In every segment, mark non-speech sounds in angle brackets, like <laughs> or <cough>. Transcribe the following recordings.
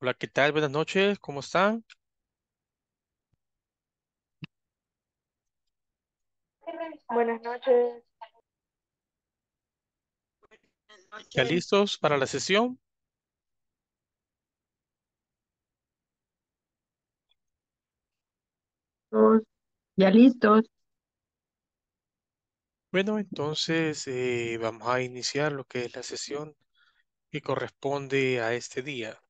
Hola, ¿qué tal? Buenas noches, ¿cómo están? Buenas noches. ¿Ya listos para la sesión? Ya listos. Bueno, entonces eh, vamos a iniciar lo que es la sesión que corresponde a este día.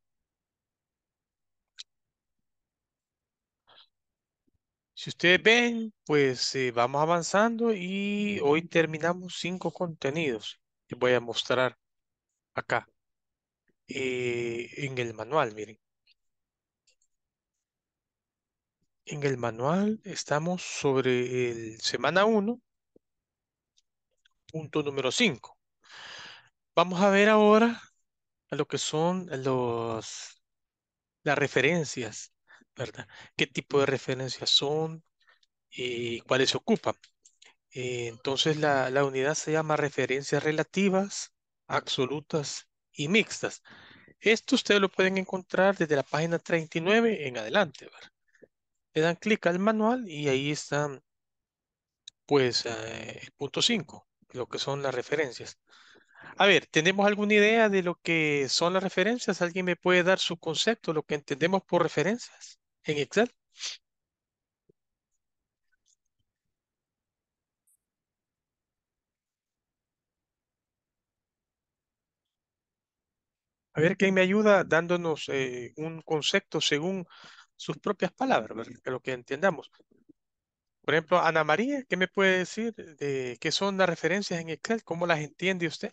Si ustedes ven, pues eh, vamos avanzando y hoy terminamos cinco contenidos. Les voy a mostrar acá eh, en el manual, miren. En el manual estamos sobre el semana 1, punto número 5. Vamos a ver ahora a lo que son los, las referencias ¿verdad? ¿Qué tipo de referencias son y eh, cuáles se ocupan? Eh, entonces la, unidad se llama referencias relativas, absolutas y mixtas. Esto ustedes lo pueden encontrar desde la página 39 en adelante. Le dan clic al manual y ahí está, pues eh, el punto 5, lo que son las referencias. A ver, ¿tenemos alguna idea de lo que son las referencias? ¿Alguien me puede dar su concepto, lo que entendemos por referencias? en Excel. A ver quién me ayuda dándonos eh, un concepto según sus propias palabras, que lo que entendamos. Por ejemplo, Ana María, ¿qué me puede decir de qué son las referencias en Excel? ¿Cómo las entiende usted?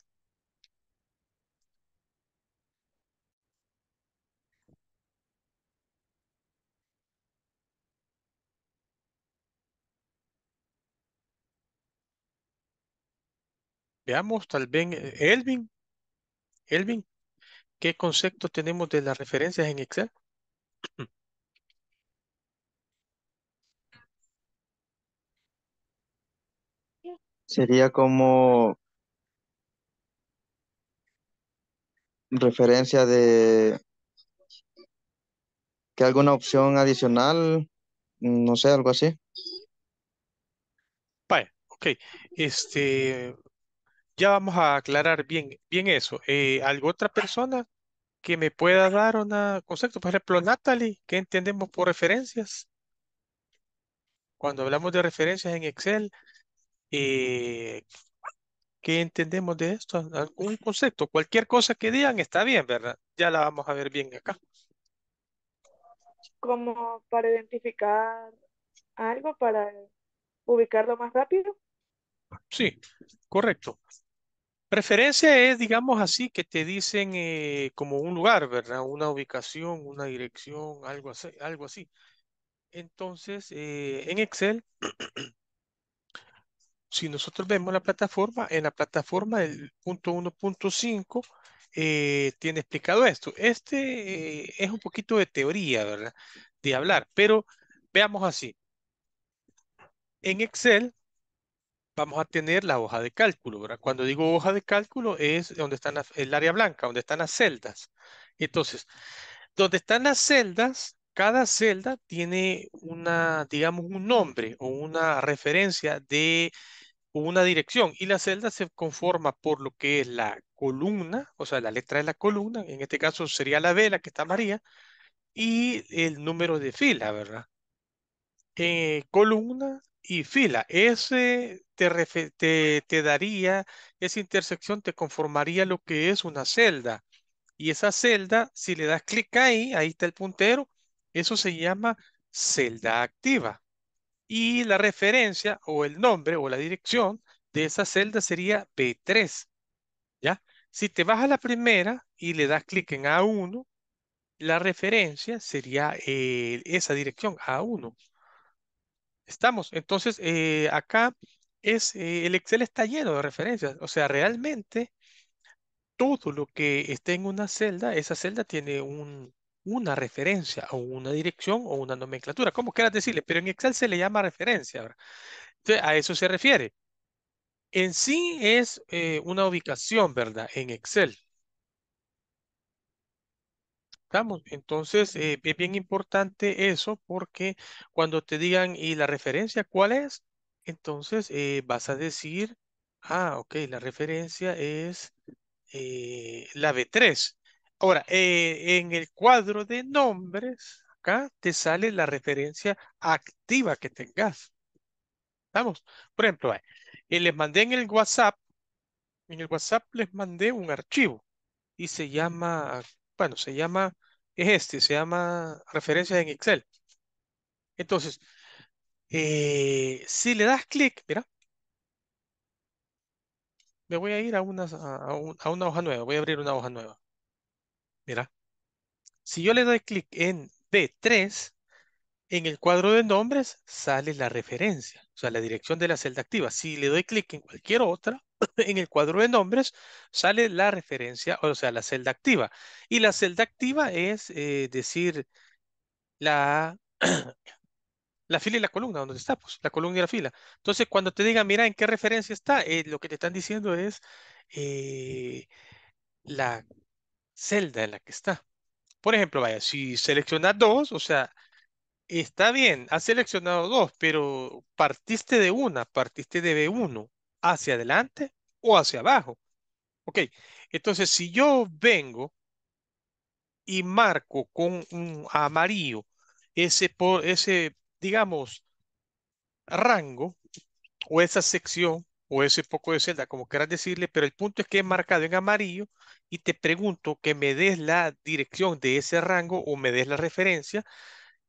Veamos, tal vez, Elvin, Elvin, ¿qué concepto tenemos de las referencias en Excel? Sería como referencia de que alguna opción adicional, no sé, algo así. Vale, ok. Este, ya vamos a aclarar bien, bien eso. Eh, ¿alguna otra persona que me pueda dar un concepto? Por ejemplo, Natalie, ¿qué entendemos por referencias? Cuando hablamos de referencias en Excel, eh, ¿qué entendemos de esto? ¿Algún concepto? Cualquier cosa que digan está bien, ¿verdad? Ya la vamos a ver bien acá. Como para identificar algo, para ubicarlo más rápido. Sí, correcto. Preferencia es, digamos así, que te dicen eh, como un lugar, ¿verdad? Una ubicación, una dirección, algo así. Algo así. Entonces, eh, en Excel, <clears throat> si nosotros vemos la plataforma, en la plataforma del punto 1.5 eh, tiene explicado esto. Este eh, es un poquito de teoría, ¿verdad? De hablar, pero veamos así. En Excel, vamos a tener la hoja de cálculo. ¿verdad? Cuando digo hoja de cálculo es donde están el área blanca, donde están las celdas. Entonces, donde están las celdas, cada celda tiene una, digamos, un nombre o una referencia de una dirección y la celda se conforma por lo que es la columna, o sea, la letra de la columna, en este caso sería la vela que está María, y el número de fila, ¿verdad? Eh, columna y fila. Ese te, daría, esa intersección te conformaría lo que es una celda. Y esa celda, si le das clic ahí, ahí está el puntero, eso se llama celda activa. Y la referencia o el nombre o la dirección de esa celda sería B3. ¿Ya? Si te vas a la primera y le das clic en A1, la referencia sería esa dirección, A1. Estamos, entonces eh, acá eh, el Excel está lleno de referencias. O sea, realmente todo lo que esté en una celda, esa celda tiene un, una referencia o una dirección o una nomenclatura, como quieras decirle, pero en Excel se le llama referencia. Entonces, a eso se refiere. En sí es eh, una ubicación, ¿verdad? En Excel. ¿Estamos? Entonces, eh, es bien importante eso porque cuando te digan, ¿y la referencia cuál es? Entonces, eh, vas a decir, ah, ok, la referencia es eh, la B3. Ahora, eh, en el cuadro de nombres, acá te sale la referencia activa que tengas. ¿Estamos? Por ejemplo, les mandé en el WhatsApp, en el WhatsApp les mandé un archivo y se llama, bueno, se llama, es este, se llama referencias en Excel. Entonces, eh, si le das clic, mira, me voy a ir a una, a, una hoja nueva, voy a abrir una hoja nueva. Mira, si yo le doy clic en B3, en el cuadro de nombres sale la referencia, o sea, la dirección de la celda activa. Si le doy clic en cualquier otra, <laughs> en el cuadro de nombres sale la referencia, o sea, la celda activa. Y la celda activa es eh, decir, la <clears throat> la fila y la columna, donde está, pues, la columna y la fila. Entonces, cuando te digan, mira, ¿en qué referencia está? Eh, lo que te están diciendo es eh, la celda en la que está. Por ejemplo, vaya, si seleccionas dos, o sea, está bien, has seleccionado dos, pero partiste de una, partiste de B1, hacia adelante o hacia abajo. Ok, entonces si yo vengo y marco con un amarillo ese, ese digamos, rango o esa sección o ese poco de celda, como quieras decirle, pero el punto es que he marcado en amarillo y te pregunto que me des la dirección de ese rango o me des la referencia.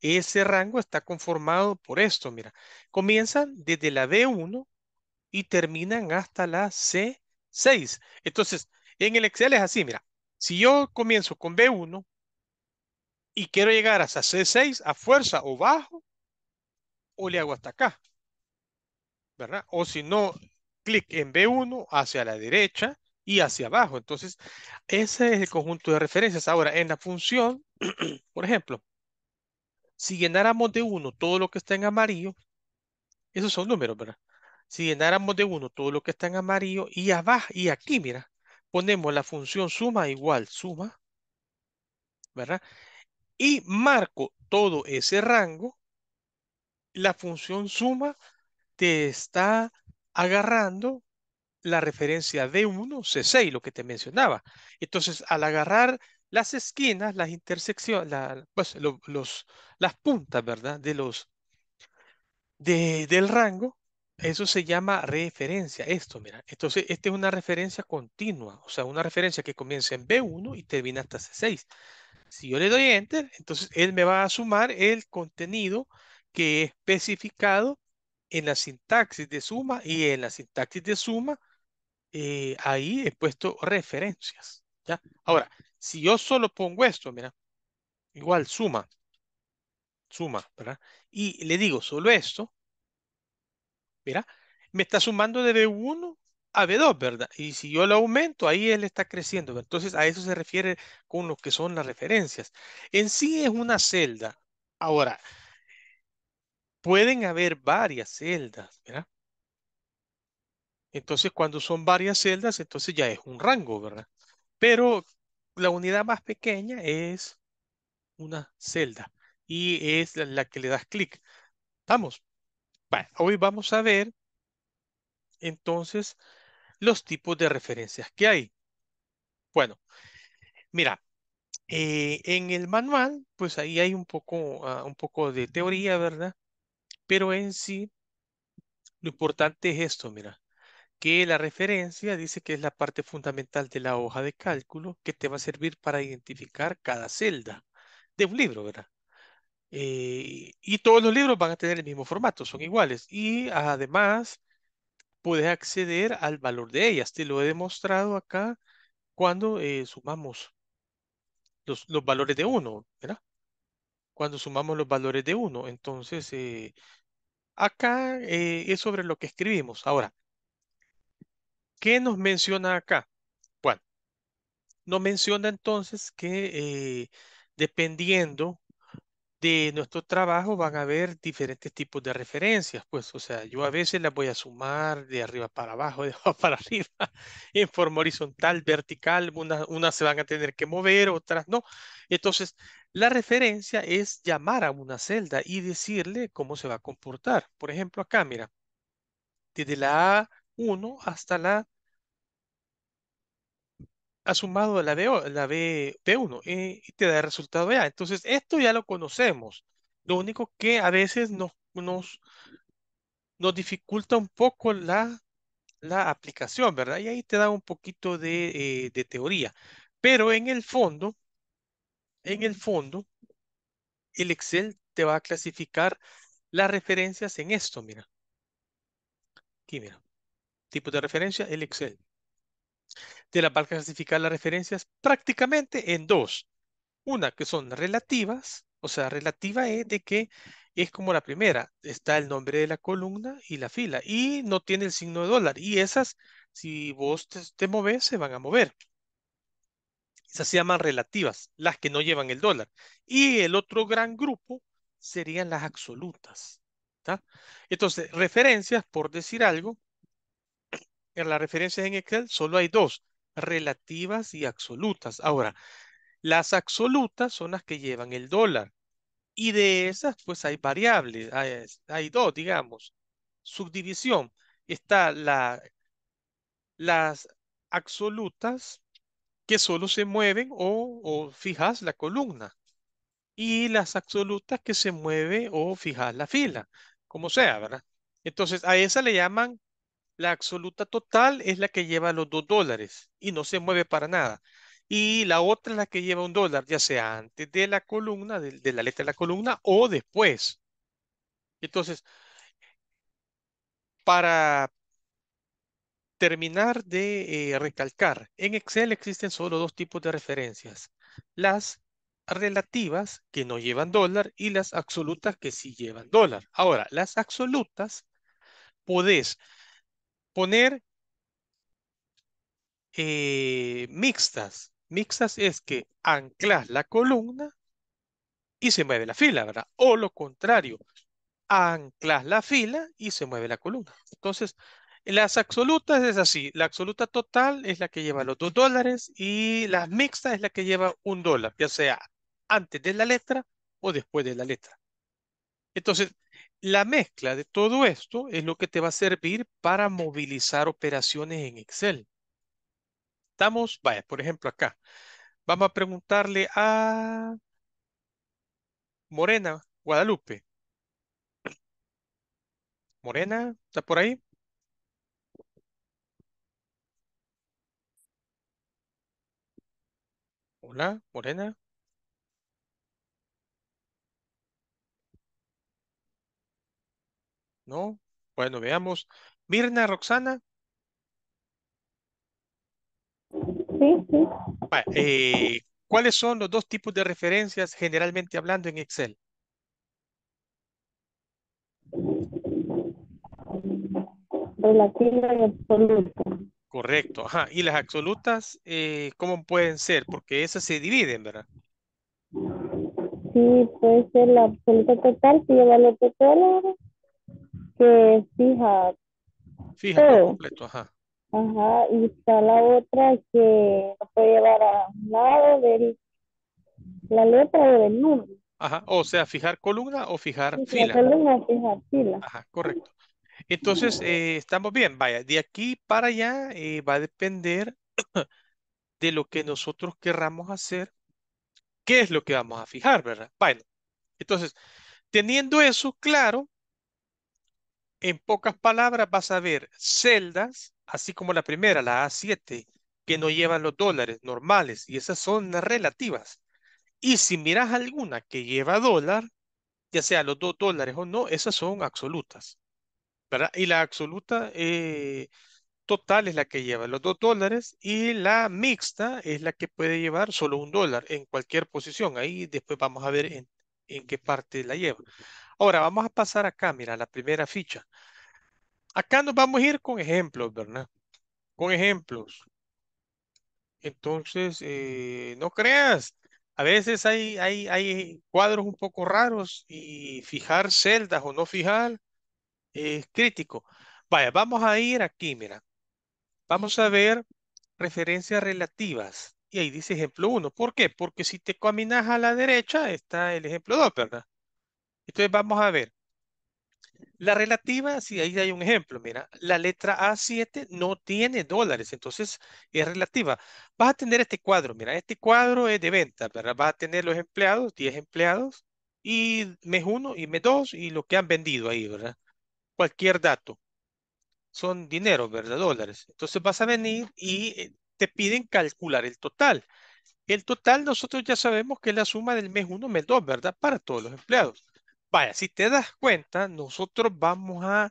Ese rango está conformado por esto, mira. Comienzan desde la b 1 y terminan hasta la C6. Entonces, en el Excel es así, mira. Si yo comienzo con B1 y quiero llegar hasta C6 a fuerza o bajo, o le hago hasta acá, ¿verdad? O si no, clic en B1 hacia la derecha y hacia abajo. Entonces, ese es el conjunto de referencias. Ahora, en la función, <clears throat> por ejemplo, si llenáramos de 1 todo lo que está en amarillo, esos son números, ¿verdad? Si llenáramos de 1 todo lo que está en amarillo y abajo, y aquí, mira, ponemos la función suma igual suma, ¿verdad? Y marco todo ese rango la función suma te está agarrando la referencia D1, C6, lo que te mencionaba. Entonces, al agarrar las esquinas, las intersecciones, pues, los, las puntas, ¿verdad? De los, de, del rango, eso se llama referencia, esto, mira. Entonces, esta es una referencia continua, o sea, una referencia que comienza en B1 y termina hasta C6. Si yo le doy Enter, entonces él me va a sumar el contenido que he especificado en la sintaxis de suma y en la sintaxis de suma eh, ahí he puesto referencias. ¿ya? Ahora, si yo solo pongo esto, mira, igual suma, suma, ¿verdad? Y le digo solo esto, mira, me está sumando de B1 a B2, ¿verdad? Y si yo lo aumento, ahí él está creciendo. Entonces, a eso se refiere con lo que son las referencias. En sí es una celda. Ahora, pueden haber varias celdas, ¿verdad? Entonces, cuando son varias celdas, entonces ya es un rango, ¿verdad? Pero la unidad más pequeña es una celda y es la, que le das clic. Vamos. hoy vamos a ver entonces los tipos de referencias que hay. Bueno, mira, eh, en el manual, pues ahí hay un poco, ah, un poco de teoría, ¿verdad? Pero en sí, lo importante es esto, mira, que la referencia dice que es la parte fundamental de la hoja de cálculo que te va a servir para identificar cada celda de un libro, ¿verdad? Eh, y todos los libros van a tener el mismo formato, son iguales. Y además, puedes acceder al valor de ellas. Te lo he demostrado acá cuando eh, sumamos los, los, valores de uno, ¿verdad? cuando sumamos los valores de 1. Entonces, eh, acá eh, es sobre lo que escribimos. Ahora, ¿qué nos menciona acá? Bueno, nos menciona entonces que eh, dependiendo de nuestro trabajo van a haber diferentes tipos de referencias, pues, o sea, yo a veces las voy a sumar de arriba para abajo, <laughs> de abajo para arriba, en forma horizontal, vertical, unas se van a tener que mover, otras no. Entonces, la referencia es llamar a una celda y decirle cómo se va a comportar. Por ejemplo, acá, mira, desde la A1 hasta la ha sumado la, B, la B1 eh, y, te da el resultado ya. Entonces, esto ya lo conocemos. Lo único que a veces nos, nos, nos dificulta un poco la, aplicación, ¿verdad? Y ahí te da un poquito de, eh, de teoría. Pero en el fondo, en el fondo, el Excel te va a clasificar las referencias en esto, mira. Aquí, mira. Tipo de referencia, el Excel de la parte clasificar las referencias prácticamente en dos. Una que son relativas, o sea, relativa es de que es como la primera, está el nombre de la columna y la fila, y no tiene el signo de dólar, y esas, si vos te, moves, se van a mover. Esas se llaman relativas, las que no llevan el dólar. Y el otro gran grupo serían las absolutas. Entonces, referencias, por decir algo, en las referencias en Excel solo hay dos, relativas y absolutas. Ahora, las absolutas son las que llevan el dólar. Y de esas, pues hay variables, hay, dos, digamos. Subdivisión. Está la, las absolutas que solo se mueven o, o, fijas la columna. Y las absolutas que se mueve o fijas la fila, como sea, ¿verdad? Entonces a esa le llaman la absoluta total es la que lleva los dos dólares y no se mueve para nada. Y la otra es la que lleva un dólar, ya sea antes de la columna, de, la letra de la columna o después. Entonces, para terminar de eh, recalcar, en Excel existen solo dos tipos de referencias. Las relativas que no llevan dólar y las absolutas que sí llevan dólar. Ahora, las absolutas podés poner eh, mixtas. Mixtas es que anclas la columna y se mueve la fila, ¿verdad? O lo contrario, anclas la fila y se mueve la columna. Entonces, las absolutas es así. La absoluta total es la que lleva los dos dólares y las mixtas es la que lleva un dólar, ya sea antes de la letra o después de la letra. Entonces, la mezcla de todo esto es lo que te va a servir para movilizar operaciones en Excel. Estamos, vaya, por ejemplo acá. Vamos a preguntarle a Morena, Guadalupe. Morena, ¿está por ahí? Hola, Morena. No. Bueno, veamos. Mirna, Roxana. Sí, sí. Eh, ¿Cuáles son los dos tipos de referencias generalmente hablando en Excel? Relativa y absoluta. Correcto, ajá. Y las absolutas, eh, ¿cómo pueden ser? Porque esas se dividen, ¿verdad? Sí, puede ser la absoluta total, si lleva lo total que fija. Fija completo, ajá. Ajá, y está la otra que no puede llevar a un lado de la letra o del número. Ajá, o sea, fijar columna o fijar fila. Columna, fijar fila. Ajá, correcto. Entonces, eh, estamos bien, vaya, de aquí para allá eh, va a depender <clears throat> de lo que nosotros querramos hacer, qué es lo que vamos a fijar, ¿verdad? Bueno, entonces, teniendo eso claro, en pocas palabras vas a ver celdas, así como la primera, la A7, que no llevan los dólares normales y esas son relativas. Y si miras alguna que lleva dólar, ya sea los dos dólares o no, esas son absolutas. Y la absoluta eh, total es la que lleva los dos dólares y la mixta es la que puede llevar solo un dólar en cualquier posición. Ahí después vamos a ver en, en qué parte la lleva. Ahora, vamos a pasar acá, mira, la primera ficha. Acá nos vamos a ir con ejemplos, ¿verdad? Con ejemplos. Entonces, eh, no creas, a veces hay, hay, hay, cuadros un poco raros y fijar celdas o no fijar es crítico. Vaya, vamos a ir aquí, mira. Vamos a ver referencias relativas. Y ahí dice ejemplo uno. ¿Por qué? Porque si te caminas a la derecha está el ejemplo 2, ¿verdad? Entonces vamos a ver. La relativa, si ahí hay un ejemplo, mira, la letra A7 no tiene dólares, entonces es relativa. Vas a tener este cuadro, mira, este cuadro es de venta, ¿verdad? Vas a tener los empleados, 10 empleados, y mes 1 y mes 2 y lo que han vendido ahí, ¿verdad? Cualquier dato. Son dinero, ¿verdad? Dólares. Entonces vas a venir y eh, te piden calcular el total. El total nosotros ya sabemos que es la suma del mes 1, mes 2, ¿verdad? Para todos los empleados. Vaya, si te das cuenta, nosotros vamos a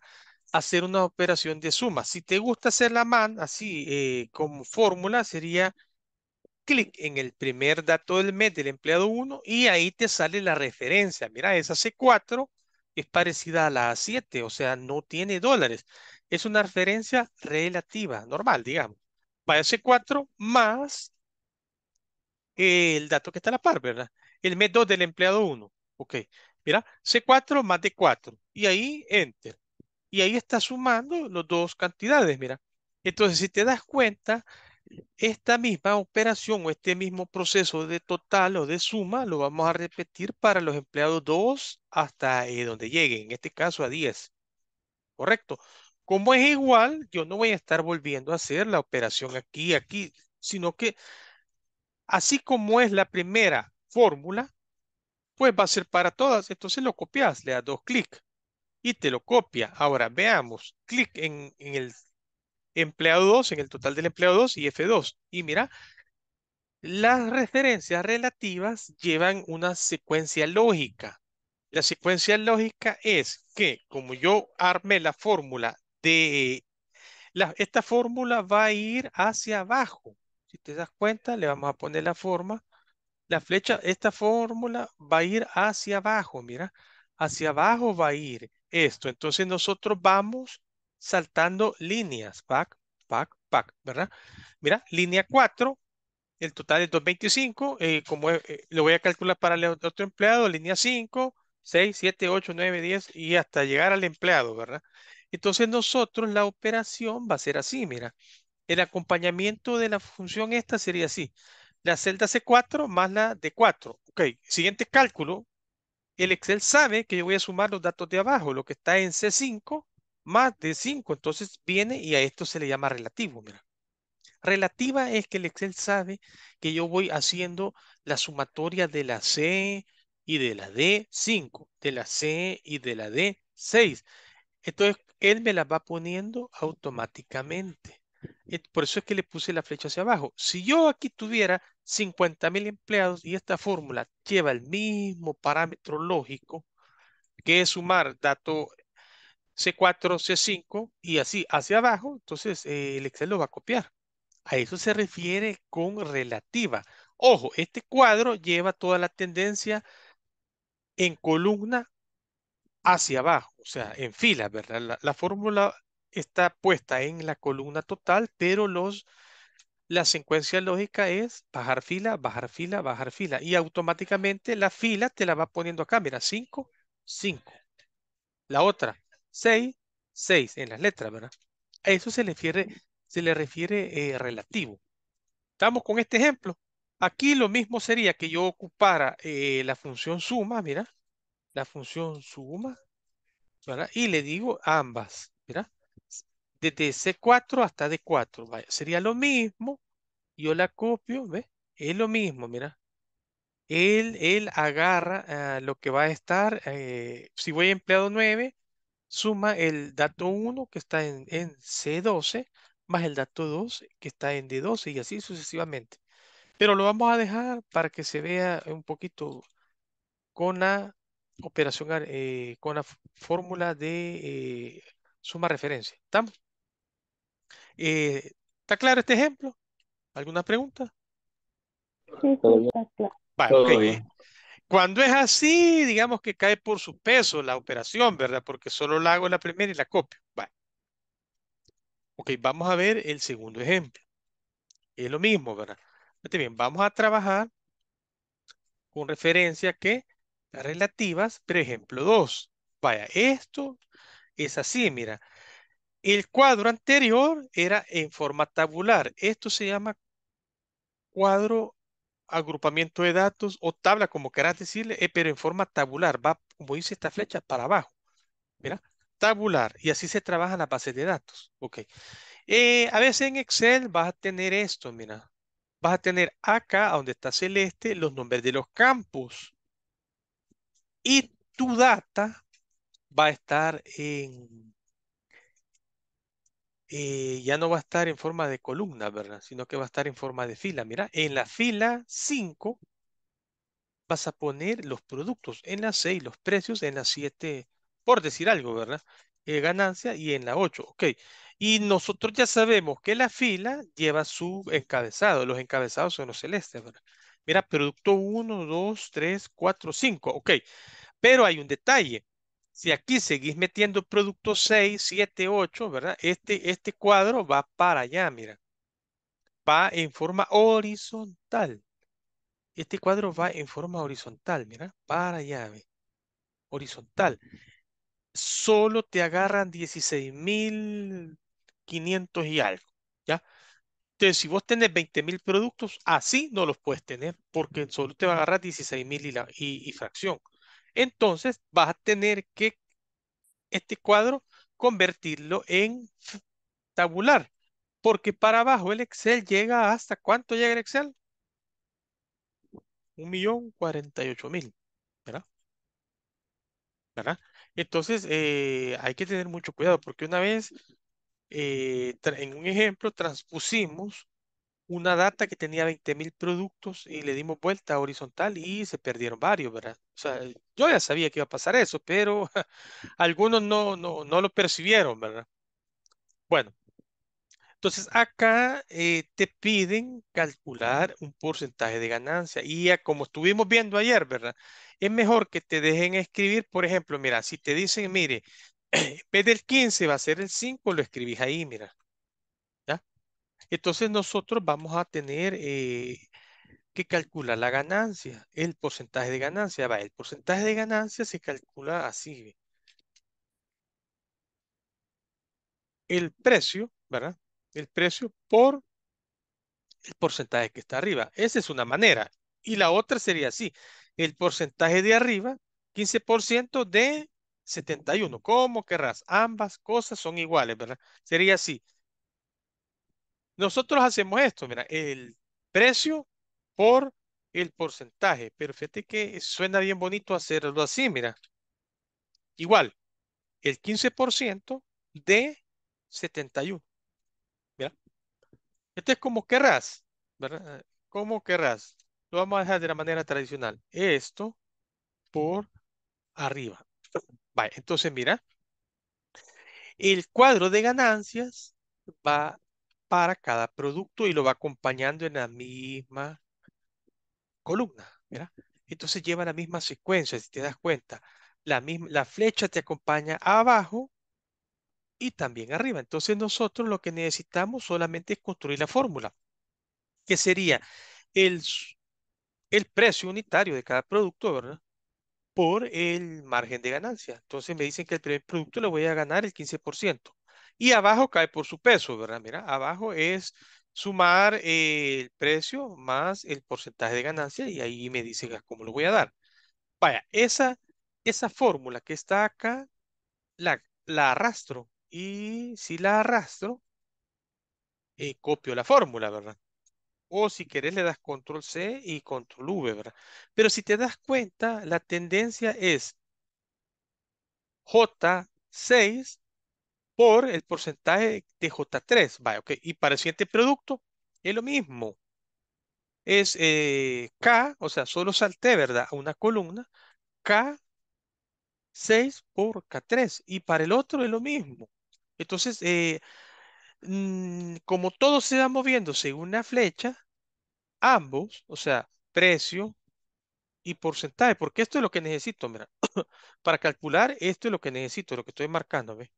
hacer una operación de suma. Si te gusta hacer la man, así eh, como fórmula, sería clic en el primer dato del mes del empleado 1 y ahí te sale la referencia. Mira, esa C4 es parecida a la A7, o sea, no tiene dólares. Es una referencia relativa, normal, digamos. Vaya C4 más el dato que está a la par, ¿verdad? El mes 2 del empleado 1. Ok, Mira, C4 más D4. Y ahí enter. Y ahí está sumando las dos cantidades, mira. Entonces, si te das cuenta, esta misma operación o este mismo proceso de total o de suma lo vamos a repetir para los empleados 2 hasta eh, donde llegue, en este caso a 10. ¿Correcto? Como es igual, yo no voy a estar volviendo a hacer la operación aquí, aquí, sino que así como es la primera fórmula, pues va a ser para todas. Entonces lo copias, le das dos clics y te lo copia. Ahora veamos, clic en, el empleado 2, en el total del empleado 2 y F2. Y mira, las referencias relativas llevan una secuencia lógica. La secuencia lógica es que como yo armé la fórmula de... esta fórmula va a ir hacia abajo. Si te das cuenta, le vamos a poner la forma la flecha, esta fórmula va a ir hacia abajo, mira, hacia abajo va a ir esto. Entonces nosotros vamos saltando líneas, pack, pack, pack, ¿verdad? Mira, línea 4, el total es 225, eh, como eh, eh, lo voy a calcular para el otro empleado, línea 5, 6, 7, 8, 9, 10 y hasta llegar al empleado, ¿verdad? Entonces nosotros la operación va a ser así, mira. El acompañamiento de la función esta sería así la celda C4 más la D4. Ok, siguiente cálculo. El Excel sabe que yo voy a sumar los datos de abajo, lo que está en C5 más D5. Entonces viene y a esto se le llama relativo. Relativa es que el Excel sabe que yo voy haciendo la sumatoria de la C y de la D5, de la C y de la D6. Entonces, él me la va poniendo automáticamente. Eh, por eso es que le puse la flecha hacia abajo. Si yo aquí tuviera 50,000 empleados y esta fórmula lleva el mismo parámetro lógico, que es sumar dato C4, C5 y así hacia abajo, entonces eh, el Excel lo va a copiar. A eso se refiere con relativa. Ojo, este cuadro lleva toda la tendencia en columna hacia abajo, o sea, en fila, ¿verdad? La, la fórmula está puesta en la columna total, pero los, la secuencia lógica es bajar fila, bajar fila, bajar fila. Y automáticamente la fila te la va poniendo acá. Mira, 5, 5. La otra, 6, 6 en las letras, ¿verdad? A eso se le refiere, se le refiere eh, relativo. Estamos con este ejemplo. Aquí lo mismo sería que yo ocupara eh, la función suma, mira, la función suma, ¿verdad? y le digo ambas, mira, desde C4 hasta D4. sería lo mismo. Yo la copio, ¿ves? Es lo mismo, mira. Él, él agarra eh, lo que va a estar, eh, si voy a empleado 9, suma el dato 1 que está en, C12 más el dato 2 que está en D12 y así sucesivamente. Pero lo vamos a dejar para que se vea un poquito con la operación, eh, con la fórmula de suma referencia. ¿Estamos? Eh, ¿Está claro este ejemplo? ¿Alguna pregunta? Sí, está claro. Cuando es así, digamos que cae por su peso la operación, ¿verdad? Porque solo la hago la primera y la copio. Vale. Ok, vamos a ver el segundo ejemplo. Es lo mismo, ¿verdad? Fíjate este bien, vamos a trabajar con referencia que las relativas, por ejemplo, dos, Vaya, esto es así, mira. El cuadro anterior era en forma tabular. Esto se llama cuadro agrupamiento de datos o tabla, como querás decirle, eh, pero en forma tabular. Va, como dice esta flecha, para abajo. Mira, tabular. Y así se trabaja la base de datos. Ok. Eh, a veces en Excel vas a tener esto, mira. Vas a tener acá, donde está celeste, los nombres de los campos. Y tu data va a estar en eh, ya no va a estar en forma de columna, ¿verdad? Sino que va a estar en forma de fila. Mira, en la fila 5 vas a poner los productos, en la 6 los precios, en la 7, por decir algo, ¿verdad? Eh, ganancia y en la 8, ok. Y nosotros ya sabemos que la fila lleva su encabezado, los encabezados son los celestes, ¿verdad? Mira, producto 1, 2, 3, 4, 5, ok. Pero hay un detalle, si aquí seguís metiendo productos 6, 7, 8, ¿verdad? Este, este cuadro va para allá, mira. Va en forma horizontal. Este cuadro va en forma horizontal, mira. Para allá, Horizontal. Solo te agarran 16,500 y algo, ¿ya? Entonces, si vos tenés 20,000 productos, así no los puedes tener, porque solo te va a agarrar 16,000 mil y fracción entonces vas a tener que este cuadro convertirlo en tabular. Porque para abajo el Excel llega hasta cuánto llega el Excel? Un millón cuarenta y ocho mil. ¿Verdad? ¿Verdad? Entonces eh, hay que tener mucho cuidado porque una vez eh, en un ejemplo transpusimos una data que tenía 20.000 productos y le dimos vuelta horizontal y se perdieron varios, ¿verdad? O sea, yo ya sabía que iba a pasar eso, pero <laughs> algunos no, no, lo percibieron, ¿verdad? Bueno, entonces acá eh, te piden calcular un porcentaje de ganancia y como estuvimos viendo ayer, ¿verdad? Es mejor que te dejen escribir, por ejemplo, mira, si te dicen, mire, <clears throat> en vez del 15 va a ser el 5, lo escribís ahí, mira. Entonces nosotros vamos a tener eh, que calcular la ganancia, el porcentaje de ganancia. Va, el porcentaje de ganancia se calcula así. El precio, ¿verdad? El precio por el porcentaje que está arriba. Esa es una manera. Y la otra sería así. El porcentaje de arriba, 15% de 71. ¿Cómo querrás? Ambas cosas son iguales, ¿verdad? Sería así. Nosotros hacemos esto, mira, el precio por el porcentaje, pero fíjate que suena bien bonito hacerlo así, mira. Igual, el 15% de 71. Mira. esto es como querrás, ¿verdad? Como querrás. Lo vamos a dejar de la manera tradicional. Esto por arriba. Vale, entonces mira. El cuadro de ganancias va para cada producto y lo va acompañando en la misma columna. Entonces lleva la misma secuencia, si te das cuenta. La, misma, la flecha te acompaña abajo y también arriba. Entonces nosotros lo que necesitamos solamente es construir la fórmula, que sería el, el precio unitario de cada producto, Por el margen de ganancia. Entonces me dicen que el primer producto le voy a ganar el 15% y abajo cae por su peso, ¿verdad? Mira, abajo es sumar eh, el precio más el porcentaje de ganancia y ahí me dice cómo lo voy a dar. Vaya, esa, esa fórmula que está acá, la, arrastro y si la arrastro, eh, copio la fórmula, ¿verdad? O si querés le das control C y control V, ¿verdad? Pero si te das cuenta, la tendencia es J6 por el porcentaje de J3. okay. Y para el siguiente producto es lo mismo. Es eh, K, o sea, solo salté, ¿verdad? A una columna. K6 por K3. Y para el otro es lo mismo. Entonces, eh, mm, como todo se va moviendo según una flecha, ambos, o sea, precio y porcentaje, porque esto es lo que necesito, mira, <coughs> para calcular esto es lo que necesito, lo que estoy marcando, ¿ves?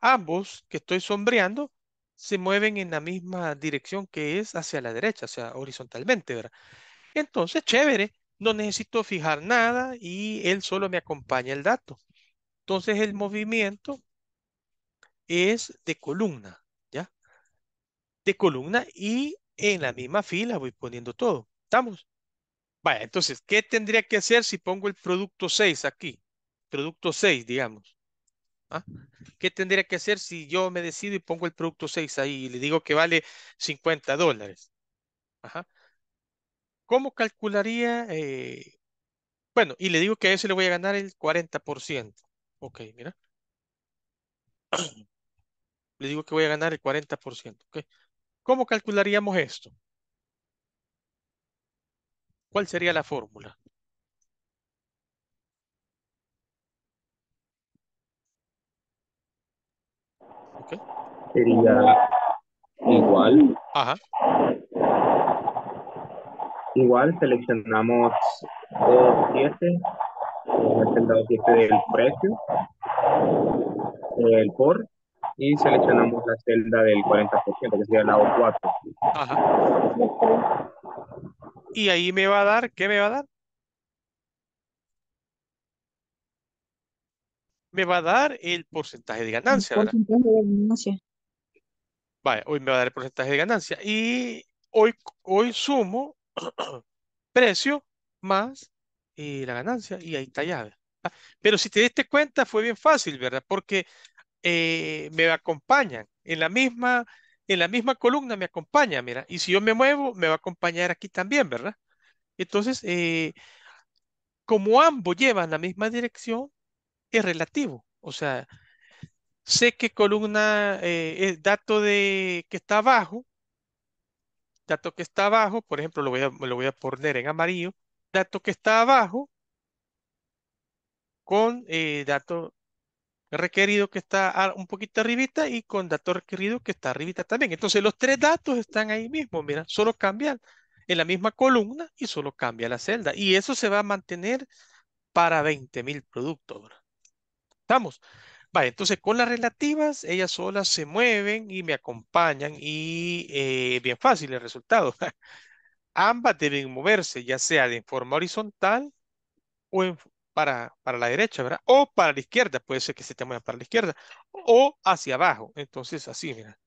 ambos que estoy sombreando se mueven en la misma dirección que es hacia la derecha, o sea, horizontalmente, ¿verdad? Entonces, chévere, no necesito fijar nada y él solo me acompaña el dato. Entonces, el movimiento es de columna, ¿ya? De columna y en la misma fila voy poniendo todo. ¿Estamos? Vaya, entonces, ¿qué tendría que hacer si pongo el producto 6 aquí? Producto 6, digamos. ¿ah? ¿Qué tendría que hacer si yo me decido y pongo el producto 6 ahí y le digo que vale 50 dólares? Ajá. ¿Cómo calcularía? Eh? Bueno, y le digo que a ese le voy a ganar el 40%. Ok, mira. <clears throat> le digo que voy a ganar el 40%. ¿Cómo calcularíamos esto? ¿Cuál sería la fórmula? sería igual. Ajá. Igual seleccionamos 27, eh, el dado 7 del precio, eh, el por, y seleccionamos la celda del 40%, que sería el lado 4. Ajá. Y ahí me va a dar, ¿qué me va a dar? Me va a dar el porcentaje de ganancia. El porcentaje de ganancia. Vaya, hoy me va a dar el porcentaje de ganancia. Y hoy, hoy sumo <clears throat> precio más eh, la ganancia y ahí está ya. Pero si te diste cuenta fue bien fácil, ¿verdad? Porque eh, me acompañan en la misma en la misma columna me acompaña, mira, y si yo me muevo, me va a acompañar aquí también, ¿verdad? Entonces, eh, como ambos llevan la misma dirección, es relativo, o sea, Sé que columna, el eh, dato de, que está abajo, dato que está abajo, por ejemplo, lo voy, a, lo voy a poner en amarillo, dato que está abajo con eh, dato requerido que está un poquito arribita y con dato requerido que está arribita también. Entonces los tres datos están ahí mismo, mira, solo cambian en la misma columna y solo cambia la celda. Y eso se va a mantener para 20.000 productos. ¿Estamos? Vale, entonces con las relativas, ellas solas se mueven y me acompañan y eh, bien fácil el resultado. <laughs> Ambas deben moverse, ya sea de forma horizontal o para, para la derecha, ¿verdad? O para la izquierda, puede ser que se te muevan para la izquierda, o hacia abajo. Entonces, así, mira.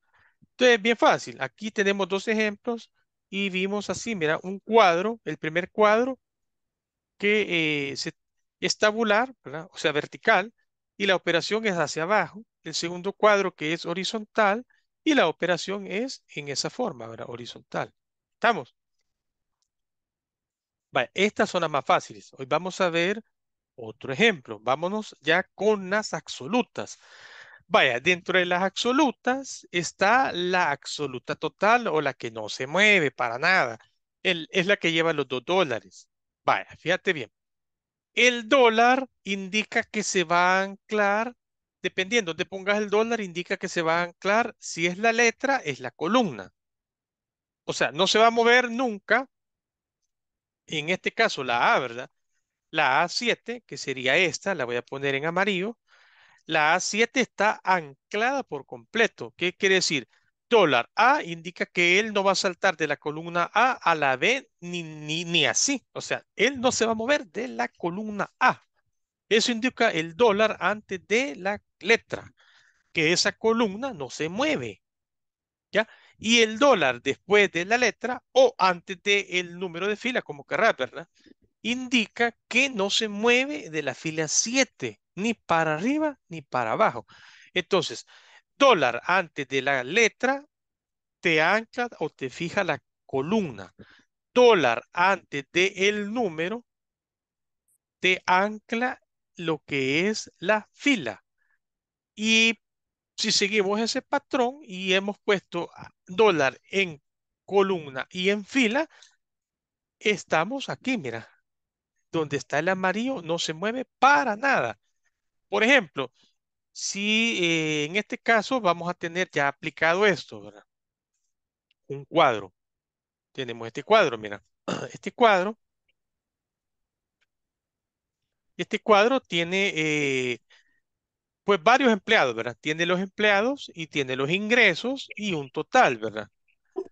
Entonces, bien fácil. Aquí tenemos dos ejemplos y vimos así, mira, un cuadro, el primer cuadro, que eh, se, es tabular, ¿verdad? O sea, vertical, la operación es hacia abajo, el segundo cuadro que es horizontal y la operación es en esa forma, Horizontal. ¿Estamos? Vale, estas son las más fáciles. Hoy vamos a ver otro ejemplo. Vámonos ya con las absolutas. Vaya, dentro de las absolutas está la absoluta total o la que no se mueve para nada. es la que lleva los dos dólares. Vaya, fíjate bien. El dólar indica que se va a anclar, dependiendo donde pongas el dólar, indica que se va a anclar, si es la letra, es la columna. O sea, no se va a mover nunca, en este caso la A, ¿verdad? La A7, que sería esta, la voy a poner en amarillo. La A7 está anclada por completo. ¿Qué quiere decir? dólar A indica que él no va a saltar de la columna A a la B ni, ni, ni así. O sea, él no se va a mover de la columna A. Eso indica el dólar antes de la letra, que esa columna no se mueve. ¿Ya? Y el dólar después de la letra o antes de el número de fila, como querrás, ¿verdad? Indica que no se mueve de la fila 7, ni para arriba ni para abajo. Entonces, dólar antes de la letra, te ancla o te fija la columna. Dólar antes de el número, te ancla lo que es la fila. Y si seguimos ese patrón y hemos puesto dólar en columna y en fila, estamos aquí, mira. Donde está el amarillo no se mueve para nada. Por ejemplo, si eh, en este caso vamos a tener ya aplicado esto, ¿verdad? Un cuadro. Tenemos este cuadro, mira. <clears throat> Este cuadro. Este cuadro tiene eh, pues varios empleados, ¿verdad? Tiene los empleados y tiene los ingresos y un total, ¿verdad?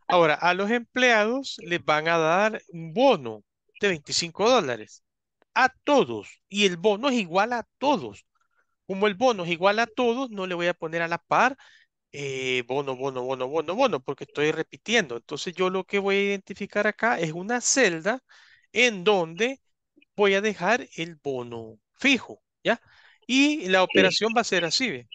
Ahora, a los empleados les van a dar un bono de 25 dólares. A todos. Y el bono es igual a todos. Como el bono es igual a todos, no le voy a poner a la par eh, bono, bono, bono, bono, bono, porque estoy repitiendo. Entonces yo lo que voy a identificar acá es una celda en donde voy a dejar el bono fijo, ¿ya? Y la operación va a ser así,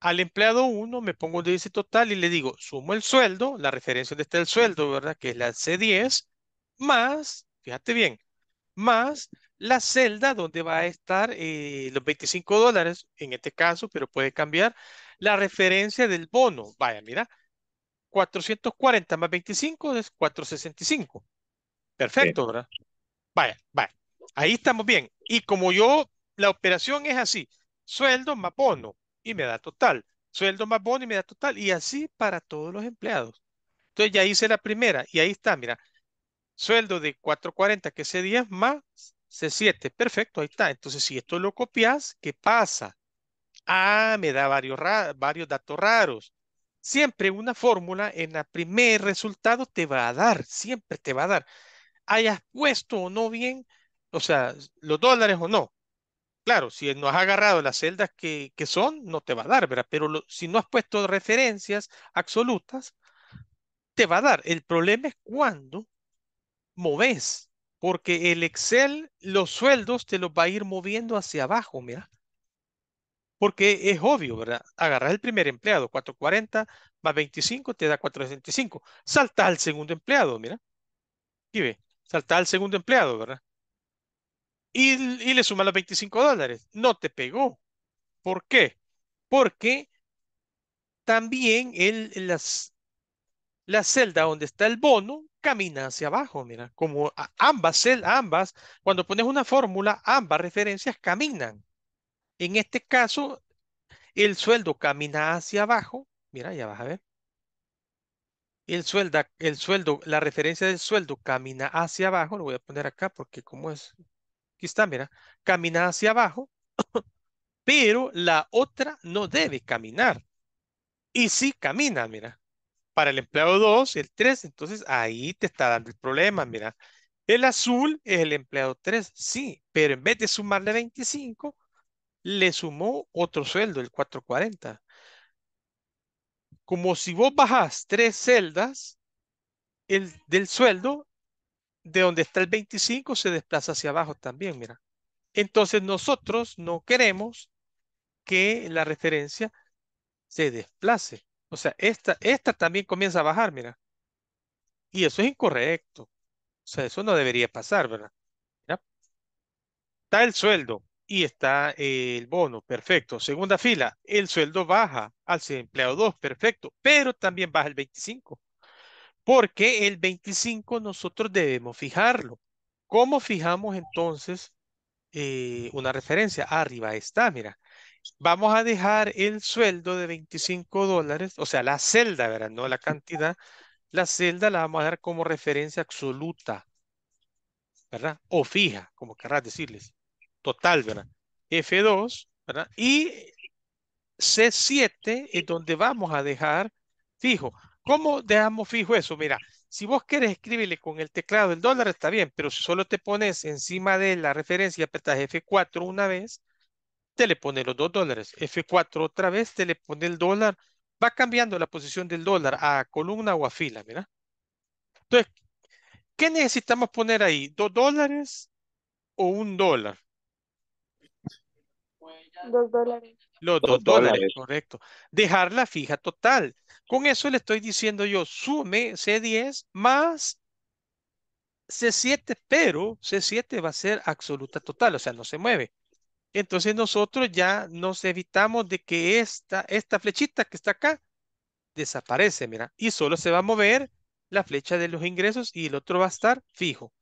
Al empleado 1 me pongo un déficit total y le digo, sumo el sueldo, la referencia donde está el sueldo, ¿verdad? Que es la C10, más, fíjate bien, más la celda donde va a estar eh, los 25 dólares, en este caso, pero puede cambiar la referencia del bono. Vaya, mira, 440 más 25 es 465. Perfecto, ¿verdad? Vaya, vaya. Ahí estamos bien. Y como yo, la operación es así, sueldo más bono y me da total. Sueldo más bono y me da total. Y así para todos los empleados. Entonces ya hice la primera y ahí está, mira, sueldo de 4.40, que es C10 más C7. Perfecto, ahí está. Entonces, si esto lo copias, ¿qué pasa? Ah, me da varios, varios datos raros. Siempre una fórmula en el primer resultado te va a dar, siempre te va a dar. Hayas puesto o no bien, o sea, los dólares o no. Claro, si no has agarrado las celdas que, que son, no te va a dar, ¿verdad? Pero si no has puesto referencias absolutas, te va a dar. El problema es cuando moves, porque el Excel, los sueldos te los va a ir moviendo hacia abajo, mira. Porque es obvio, ¿verdad? Agarras el primer empleado, 440 más 25 te da 465. salta al segundo empleado, mira. Aquí ve, salta al segundo empleado, ¿verdad? Y, le suma los 25 dólares. No te pegó. ¿Por qué? Porque también el, las, la celda donde está el bono camina hacia abajo, mira, como ambas, ambas, cuando pones una fórmula, ambas referencias caminan. En este caso, el sueldo camina hacia abajo, mira, ya vas a ver. El sueldo, el sueldo, la referencia del sueldo camina hacia abajo, lo voy a poner acá porque como es, aquí está, mira, camina hacia abajo, <coughs> pero la otra no debe caminar. Y sí camina, mira para el empleado 2, el 3. Entonces ahí te está dando el problema, mira. El azul es el empleado 3, sí, pero en vez de sumarle 25, le sumó otro sueldo, el 440. Como si vos bajás tres celdas el, del sueldo, de donde está el 25 se desplaza hacia abajo también, mira. Entonces nosotros no queremos que la referencia se desplace. O sea, esta, esta también comienza a bajar, mira. Y eso es incorrecto. O sea, eso no debería pasar, ¿verdad? Está el sueldo y está el bono, perfecto. Segunda fila, el sueldo baja al empleado 2, perfecto, pero también baja el 25. Porque el 25 nosotros debemos fijarlo. ¿Cómo fijamos entonces eh, una referencia? Arriba está, mira vamos a dejar el sueldo de 25 dólares, o sea, la celda, ¿verdad? No la cantidad. La celda la vamos a dar como referencia absoluta, ¿verdad? O fija, como querrás decirles. Total, ¿verdad? F2, ¿verdad? Y C7 es donde vamos a dejar fijo. ¿Cómo dejamos fijo eso? Mira, si vos querés escribirle con el teclado el dólar, está bien, pero si solo te pones encima de la referencia, apretas F4 una vez, te le pone los dos dólares. F4 otra vez, te le pone el dólar. Va cambiando la posición del dólar a columna o a fila, mira. Entonces, ¿qué necesitamos poner ahí? ¿Dos dólares o un dólar? Dos dólares. Los dos, dólares, dólares, correcto. Dejarla fija total. Con eso le estoy diciendo yo, sume C10 más C7, pero C7 va a ser absoluta total, o sea, no se mueve entonces nosotros ya nos evitamos de que esta, esta flechita que está acá desaparece, mira, y solo se va a mover la flecha de los ingresos y el otro va a estar fijo.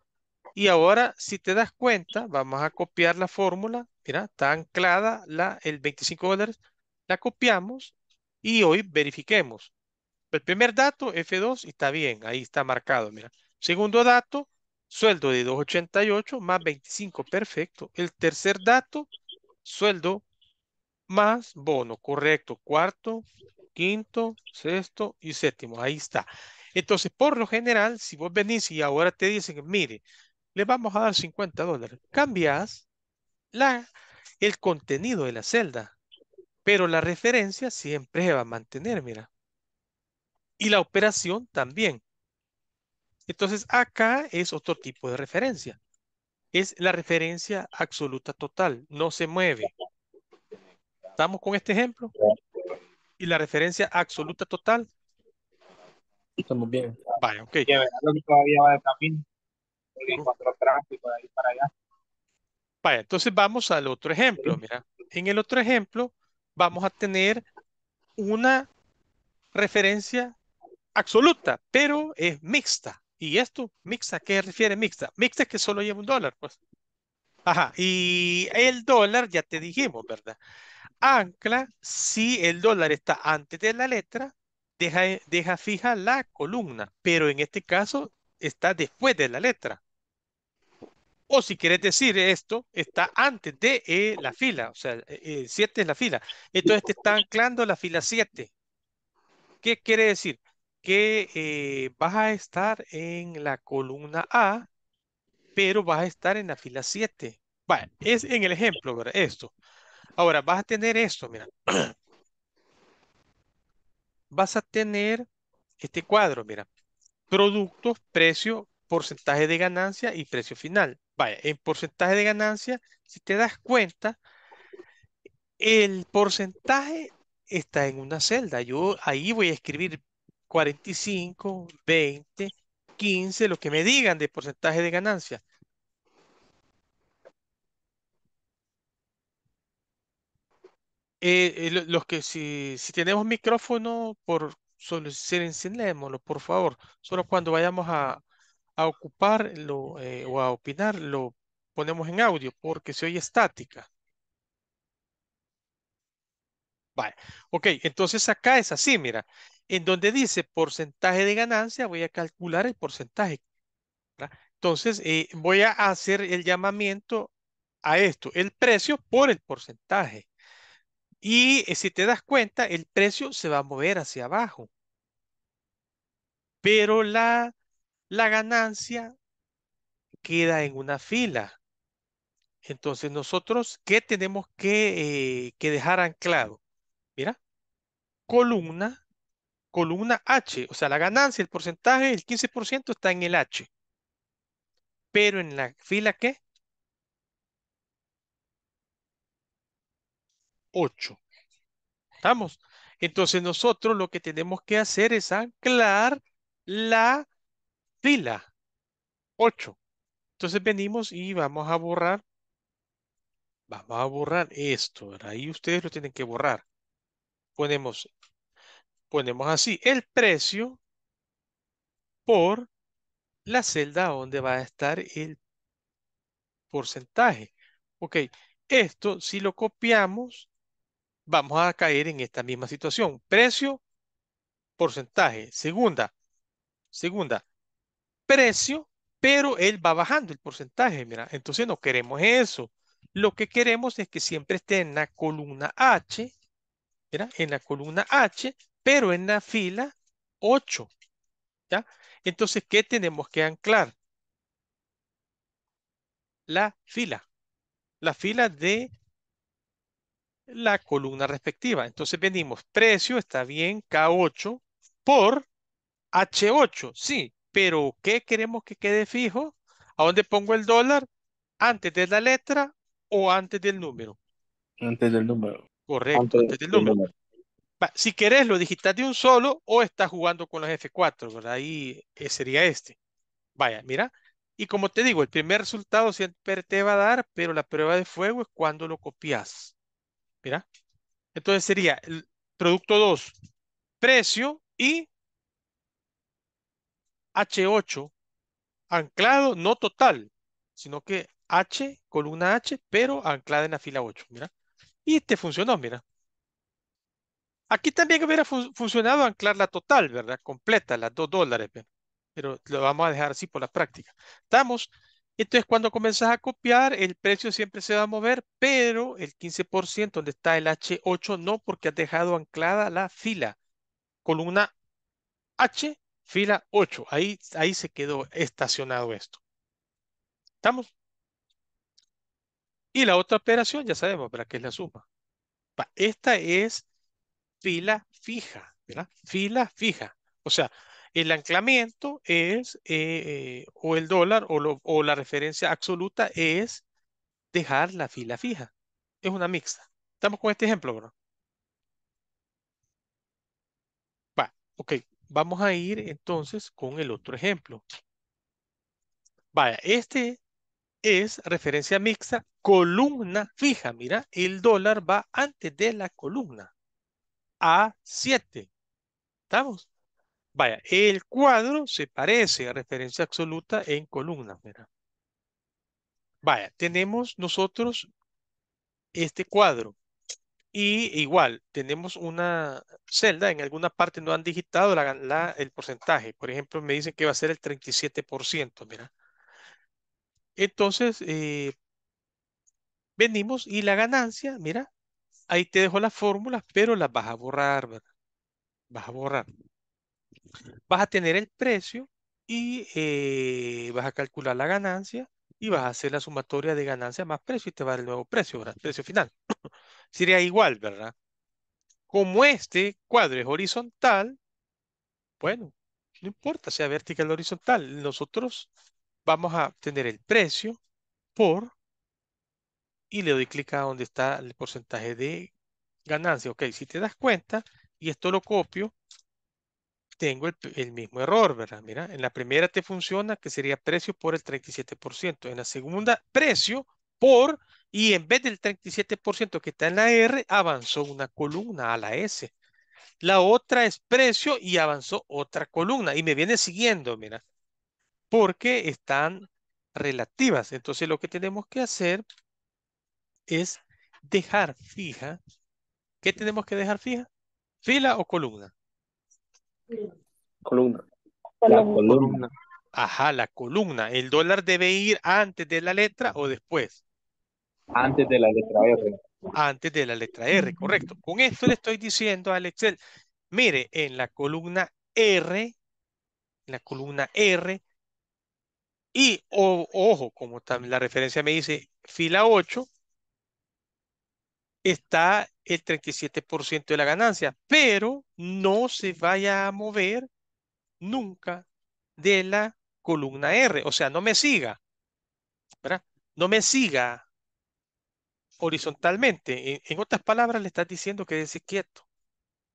Y ahora, si te das cuenta, vamos a copiar la fórmula, mira, está anclada la, el 25 dólares, la copiamos y hoy verifiquemos. El primer dato, F2, está bien, ahí está marcado, mira. Segundo dato, Sueldo de 2.88 más 25, perfecto. El tercer dato, sueldo más bono, correcto. Cuarto, quinto, sexto y séptimo. Ahí está. Entonces, por lo general, si vos venís y ahora te dicen, mire, le vamos a dar 50 dólares, cambias la, el contenido de la celda, pero la referencia siempre se va a mantener, mira. Y la operación también. Entonces, acá es otro tipo de referencia. Es la referencia absoluta total, no se mueve. ¿Estamos con este ejemplo? ¿Y la referencia absoluta total? Estamos bien. Vaya, ok. Vaya, entonces vamos al otro ejemplo. Mira, en el otro ejemplo vamos a tener una referencia absoluta, pero es mixta. ¿Y esto? ¿Mixta? ¿Qué refiere mixta? Mixta es que solo lleva un dólar, pues. Ajá, y el dólar ya te dijimos, ¿verdad? Ancla, si el dólar está antes de la letra, deja, deja fija la columna, pero en este caso está después de la letra. O si quieres decir esto, está antes de eh, la fila, o sea, 7 eh, eh, es la fila. Entonces te está anclando la fila 7. ¿Qué quiere decir? que eh, vas a estar en la columna A, pero vas a estar en la fila 7. Vale, es en el ejemplo, Esto. Ahora, vas a tener esto, mira. <clears throat> vas a tener este cuadro, mira. Productos, precio, porcentaje de ganancia y precio final. Vaya, en porcentaje de ganancia, si te das cuenta, el porcentaje está en una celda. Yo ahí voy a escribir 45, 20, 15, lo que me digan de porcentaje de ganancia. Eh, eh, los que si, tenemos micrófono, por silenciémoslo, por favor. Solo cuando vayamos a, a ocupar eh, o a opinar, lo ponemos en audio porque se oye estática. Ok, entonces acá es así, mira. En donde dice porcentaje de ganancia, voy a calcular el porcentaje. Entonces, eh, voy a hacer el llamamiento a esto, el precio por el porcentaje. Y eh, si te das cuenta, el precio se va a mover hacia abajo. Pero la, la ganancia queda en una fila. Entonces, nosotros, ¿qué tenemos que, eh, que dejar anclado? columna, columna H, o sea, la ganancia, el porcentaje, el 15% está en el H. Pero en la fila ¿qué? 8. ¿Estamos? Entonces nosotros lo que tenemos que hacer es anclar la fila 8. Entonces venimos y vamos a borrar. Vamos a borrar esto. Ahí ustedes lo tienen que borrar. Ponemos ponemos así el precio por la celda donde va a estar el porcentaje. Ok, esto si lo copiamos, vamos a caer en esta misma situación. Precio, porcentaje. Segunda, segunda, precio, pero él va bajando el porcentaje, mira. Entonces no queremos eso. Lo que queremos es que siempre esté en la columna H, mira, en la columna H, pero en la fila 8. ¿ya? Entonces, ¿qué tenemos que anclar? La fila. La fila de la columna respectiva. Entonces venimos, precio está bien, K8 por H8, sí, pero ¿qué queremos que quede fijo? ¿A dónde pongo el dólar? ¿Antes de la letra o antes del número? Antes del número. Correcto, antes, del, número si querés lo digitas de un solo o estás jugando con los F4, ¿verdad? Ahí eh, sería este. Vaya, mira. Y como te digo, el primer resultado siempre te va a dar, pero la prueba de fuego es cuando lo copias. Mira. Entonces sería el producto 2, precio y H8 anclado, no total, sino que H, columna H, pero anclada en la fila 8. Mira. Y este funcionó, mira. Aquí también hubiera funcionado anclar la total, ¿verdad? Completa, las dos dólares, pero lo vamos a dejar así por la práctica. ¿Estamos? Entonces, cuando comenzas a copiar, el precio siempre se va a mover, pero el 15% donde está el H8 no, porque has dejado anclada la fila. Columna H, fila 8. Ahí, ahí se quedó estacionado esto. ¿Estamos? Y la otra operación, ya sabemos, ¿verdad? Que es la suma. Esta es fila fija, ¿verdad? Fila fija. O sea, el anclamiento es, eh, eh, o el dólar o, o, la referencia absoluta es dejar la fila fija. Es una mixta. ¿Estamos con este ejemplo, bro? Va, ok. Vamos a ir entonces con el otro ejemplo. Vaya, este es referencia mixta, columna fija. Mira, el dólar va antes de la columna. A7. ¿Estamos? Vaya, el cuadro se parece a referencia absoluta en columnas, Vaya, tenemos nosotros este cuadro. Y igual, tenemos una celda, en alguna parte no han digitado la, el porcentaje. Por ejemplo, me dicen que va a ser el 37%, mira. Entonces, eh, venimos y la ganancia, mira, ahí te dejo las fórmulas, pero las vas a borrar, ¿verdad? Vas a borrar. Vas a tener el precio y eh, vas a calcular la ganancia y vas a hacer la sumatoria de ganancia más precio y te va a dar el nuevo precio, ¿verdad? precio final. <clears throat> Sería igual, ¿verdad? Como este cuadro es horizontal, bueno, no importa sea vertical o horizontal, nosotros vamos a obtener el precio por y le doy clic a donde está el porcentaje de ganancia. Ok, si te das cuenta y esto lo copio, tengo el, mismo error, ¿verdad? Mira, en la primera te funciona que sería precio por el 37%, en la segunda precio por y en vez del 37% que está en la R, avanzó una columna a la S. La otra es precio y avanzó otra columna y me viene siguiendo, mira, porque están relativas. Entonces lo que tenemos que hacer es dejar fija. ¿Qué tenemos que dejar fija? ¿Fila o columna? Columna. La columna. Ajá, la columna. ¿El dólar debe ir antes de la letra o después? Antes de la letra R. Antes de la letra R, correcto. Con esto le estoy diciendo al Excel, mire, en la columna R, en la columna R, y ojo, como la referencia me dice, fila 8, está el 37% de la ganancia, pero no se vaya a mover nunca de la columna R, o sea, no me siga, ¿verdad? No me siga horizontalmente. En, otras palabras, le estás diciendo que quédese quieto,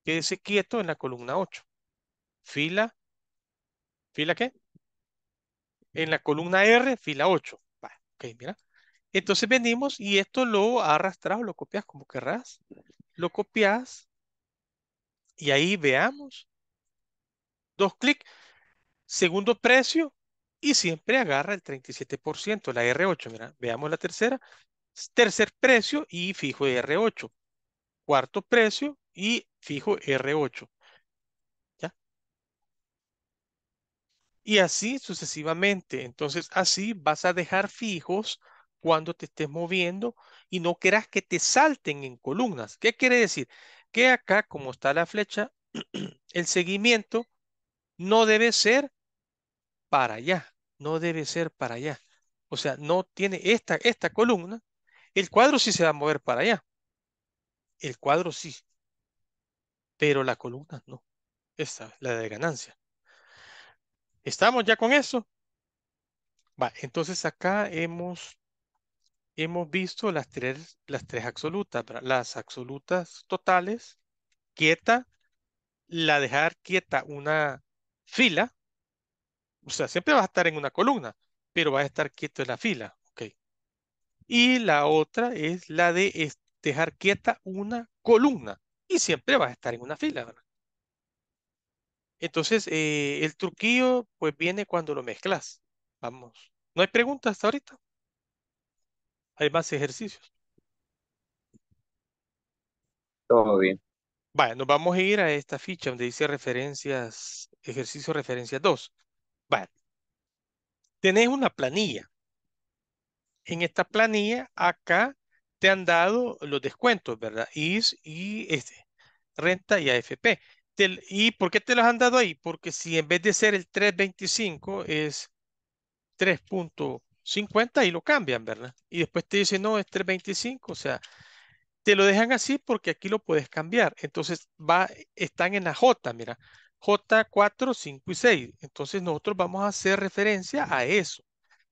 quédese quieto en la columna 8. Fila, ¿fila qué? En la columna R, fila 8. ok, mira. Entonces venimos y esto lo arrastras o lo copias como querrás. Lo copias y ahí veamos. Dos clic, segundo precio y siempre agarra el 37%, la R8. Mira, veamos la tercera. Tercer precio y fijo R8. Cuarto precio y fijo R8. ¿Ya? Y así sucesivamente. Entonces, así vas a dejar fijos cuando te estés moviendo y no quieras que te salten en columnas. ¿Qué quiere decir? Que acá, como está la flecha, <clears throat> el seguimiento no debe ser para allá, no debe ser para allá. O sea, no tiene esta, esta columna. El cuadro sí se va a mover para allá. El cuadro sí. Pero la columna no. Esta, la de ganancia. ¿Estamos ya con eso? Va, entonces acá hemos hemos visto las tres, las tres absolutas, las absolutas totales, quieta, la dejar quieta una fila, o sea, siempre vas a estar en una columna, pero vas a estar quieto en la fila, ok. Y la otra es la de dejar quieta una columna, y siempre vas a estar en una fila, ¿verdad? Entonces, eh, el truquillo, pues viene cuando lo mezclas. Vamos. ¿No hay preguntas hasta ahorita? hay más ejercicios. Todo bien. Vaya, nos vamos a ir a esta ficha donde dice referencias, ejercicio referencia 2. Vaya, tenés una planilla. En esta planilla, acá te han dado los descuentos, ¿verdad? IS y este, renta y AFP. ¿Y por qué te los han dado ahí? Porque si en vez de ser el 3.25 es 3. 50 y lo cambian, ¿verdad? Y después te dicen, no, es 325, o sea, te lo dejan así porque aquí lo puedes cambiar. Entonces, va, están en la J, mira, J4, 5 y 6. Entonces, nosotros vamos a hacer referencia a eso.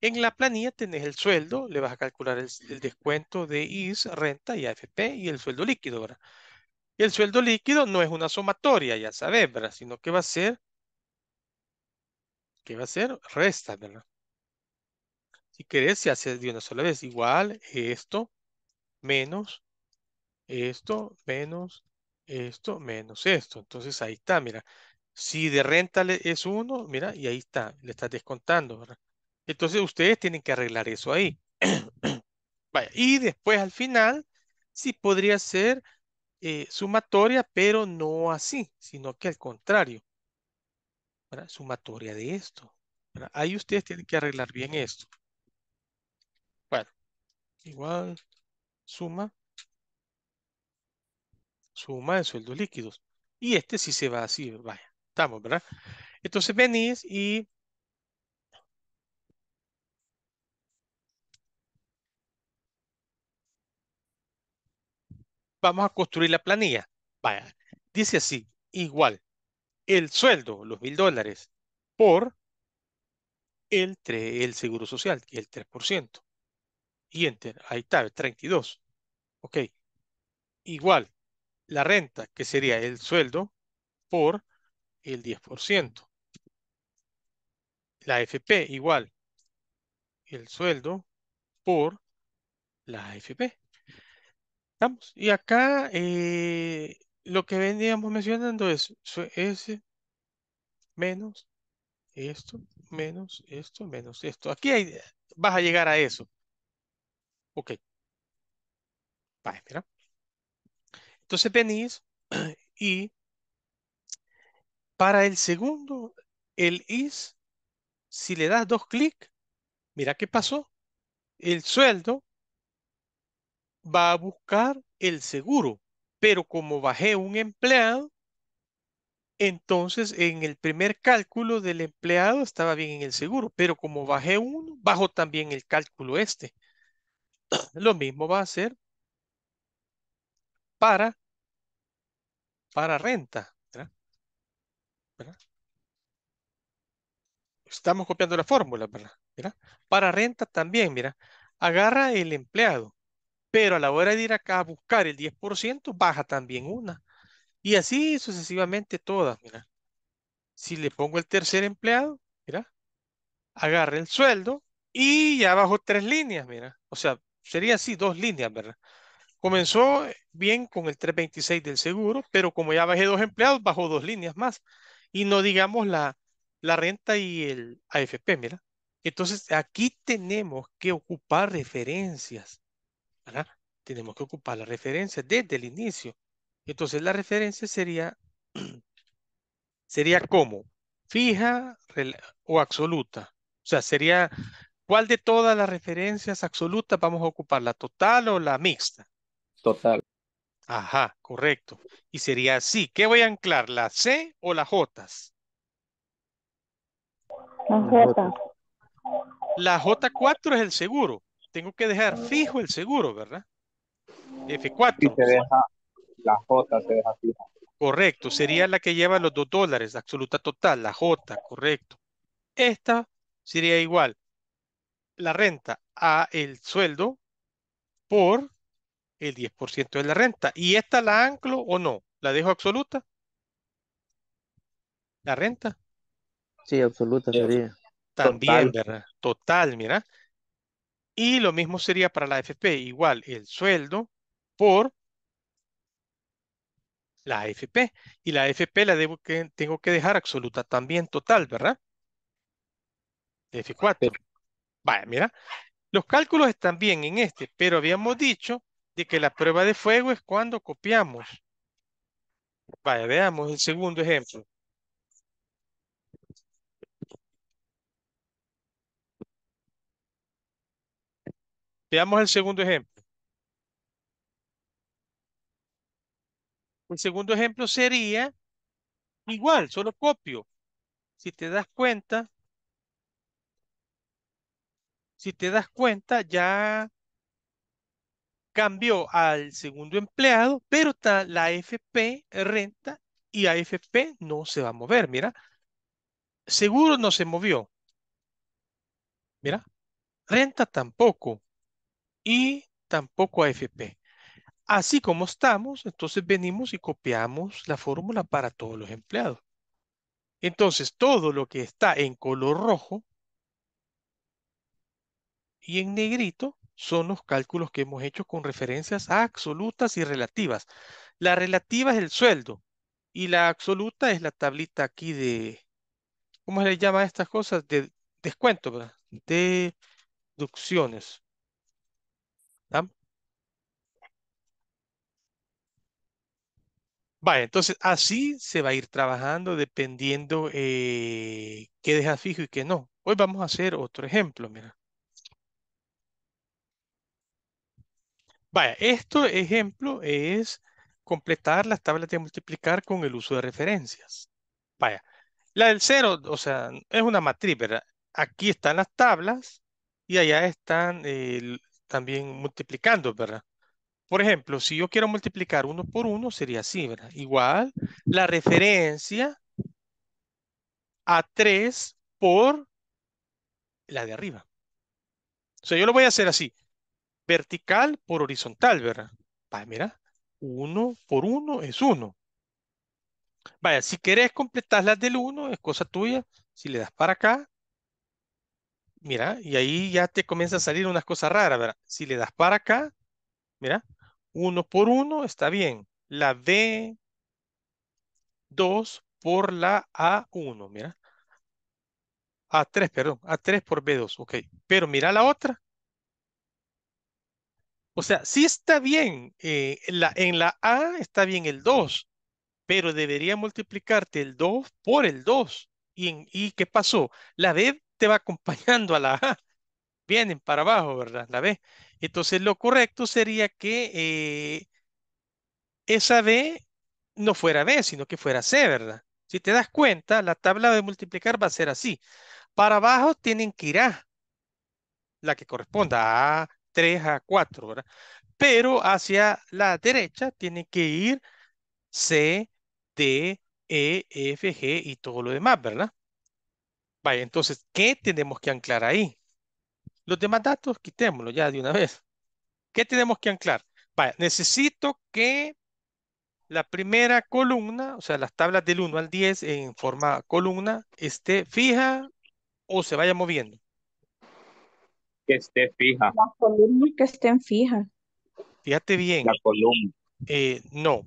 En la planilla tenés el sueldo, le vas a calcular el, descuento de IS, renta y AFP y el sueldo líquido, ¿verdad? Y el sueldo líquido no es una sumatoria, ya sabes, ¿verdad? Sino que va a ser, ¿qué va a ser? Resta, ¿verdad? Si se hace de una sola vez. Igual, esto, menos, esto, menos, esto, menos esto. Entonces ahí está, mira. Si de renta es uno, mira, y ahí está, le estás descontando, ¿verdad? Entonces ustedes tienen que arreglar eso ahí. <clears throat> Vaya, y después al final, sí podría ser eh, sumatoria, pero no así, sino que al contrario. Sumatoria de esto. Ahí ustedes tienen que arreglar bien esto igual, suma, suma de sueldos líquidos. Y este sí se va así, vaya, estamos, ¿verdad? Entonces venís y vamos a construir la planilla. Vaya, dice así, igual, el sueldo, los mil dólares, por el, el seguro social, que es el 3% y enter. Ahí está, 32. Ok. Igual, la renta, que sería el sueldo, por el 10%. La FP, igual, el sueldo por la AFP. vamos Y acá eh, lo que veníamos mencionando es, S menos esto, menos esto, menos esto. Aquí vas a llegar a eso. Ok. Va, espera. Entonces venís <clears throat> y para el segundo, el is, si le das dos clics, mira qué pasó. El sueldo va a buscar el seguro, pero como bajé un empleado, entonces en el primer cálculo del empleado estaba bien en el seguro, pero como bajé uno, bajo también el cálculo este. Lo mismo va a ser para, para renta. Estamos copiando la fórmula, ¿verdad? Para renta también, mira, agarra el empleado, pero a la hora de ir acá a buscar el 10%, baja también una. Y así sucesivamente todas, mira. Si le pongo el tercer empleado, mira, agarra el sueldo y ya bajo tres líneas, mira. O sea, sería así, dos líneas, ¿verdad? Comenzó bien con el 326 del seguro, pero como ya bajé dos empleados, bajó dos líneas más. Y no digamos la, la renta y el AFP, mira. Entonces, aquí tenemos que ocupar referencias, ¿verdad? Tenemos que ocupar las referencias desde el inicio. Entonces, la referencia sería, <clears throat> sería como fija o absoluta. O sea, sería ¿Cuál de todas las referencias absolutas vamos a ocupar? ¿La total o la mixta? Total. Ajá, correcto. Y sería así. ¿Qué voy a anclar? ¿La C o las J? La J. La J4 es el seguro. Tengo que dejar fijo el seguro, ¿verdad? F4. Y se deja, la J se deja fija. Correcto, sería la que lleva los dos dólares, absoluta total, la J, correcto. Esta sería igual la renta a el sueldo por el 10% de la renta. ¿Y esta la anclo o no? ¿La dejo absoluta? ¿La renta? Sí, absoluta sería. También, ¿verdad? Total, mira. Y lo mismo sería para la fp Igual, el sueldo por la AFP. Y la fp la debo que, tengo que dejar absoluta también total, ¿verdad? F4. Vaya, mira, los cálculos están bien en este, pero habíamos dicho de que la prueba de fuego es cuando copiamos. Vaya, veamos el segundo ejemplo. Veamos el segundo ejemplo. El segundo ejemplo sería igual, solo copio. Si te das cuenta, si te das cuenta, ya cambió al segundo empleado, pero está la AFP renta y AFP no se va a mover, mira. Seguro no se movió. Mira, renta tampoco y tampoco AFP. Así como estamos, entonces venimos y copiamos la fórmula para todos los empleados. Entonces, todo lo que está en color rojo y en negrito son los cálculos que hemos hecho con referencias absolutas y relativas. La relativa es el sueldo y la absoluta es la tablita aquí de, ¿cómo se le llama a estas cosas? De descuento, ¿verdad? Deducciones. ¿Ah? Vale, entonces así se va a ir trabajando dependiendo eh, qué dejas fijo y qué no. Hoy vamos a hacer otro ejemplo, mira. Vaya, este ejemplo es completar las tablas de multiplicar con el uso de referencias. Vaya, la del cero, o sea, es una matriz, ¿verdad? Aquí están las tablas y allá están eh, también multiplicando, ¿verdad? Por ejemplo, si yo quiero multiplicar uno por uno, sería así, ¿verdad? Igual la referencia a 3 por la de arriba. O sea, yo lo voy a hacer así vertical por horizontal, ¿verdad? mira, uno por uno es uno. Vaya, si querés completar las del 1 es cosa tuya. Si le das para acá, mira, y ahí ya te comienza a salir unas cosas raras, ¿verdad? Si le das para acá, mira, uno por uno está bien. La B, 2 por la A1, mira. A3, perdón, A3 por B2, ok. Pero mira la otra, o sea, sí está bien, eh, en, la, en la A está bien el 2, pero debería multiplicarte el 2 por el 2. ¿Y, ¿Y qué pasó? La B te va acompañando a la A. Vienen para abajo, ¿verdad? La B. Entonces, lo correcto sería que eh, esa B no fuera B, sino que fuera C, ¿verdad? Si te das cuenta, la tabla de multiplicar va a ser así. Para abajo tienen que ir A, la que corresponda A, 3 a 4, ¿verdad? Pero hacia la derecha tiene que ir C, D, E, F, G y todo lo demás, ¿verdad? Vaya, entonces, ¿qué tenemos que anclar ahí? Los demás datos, quitémoslos ya de una vez. ¿Qué tenemos que anclar? Vaya, necesito que la primera columna, o sea, las tablas del 1 al 10 en forma columna, esté fija o se vaya moviendo. Que esté fija. Las columnas que estén fijas. Fíjate bien. La columna. Eh, no,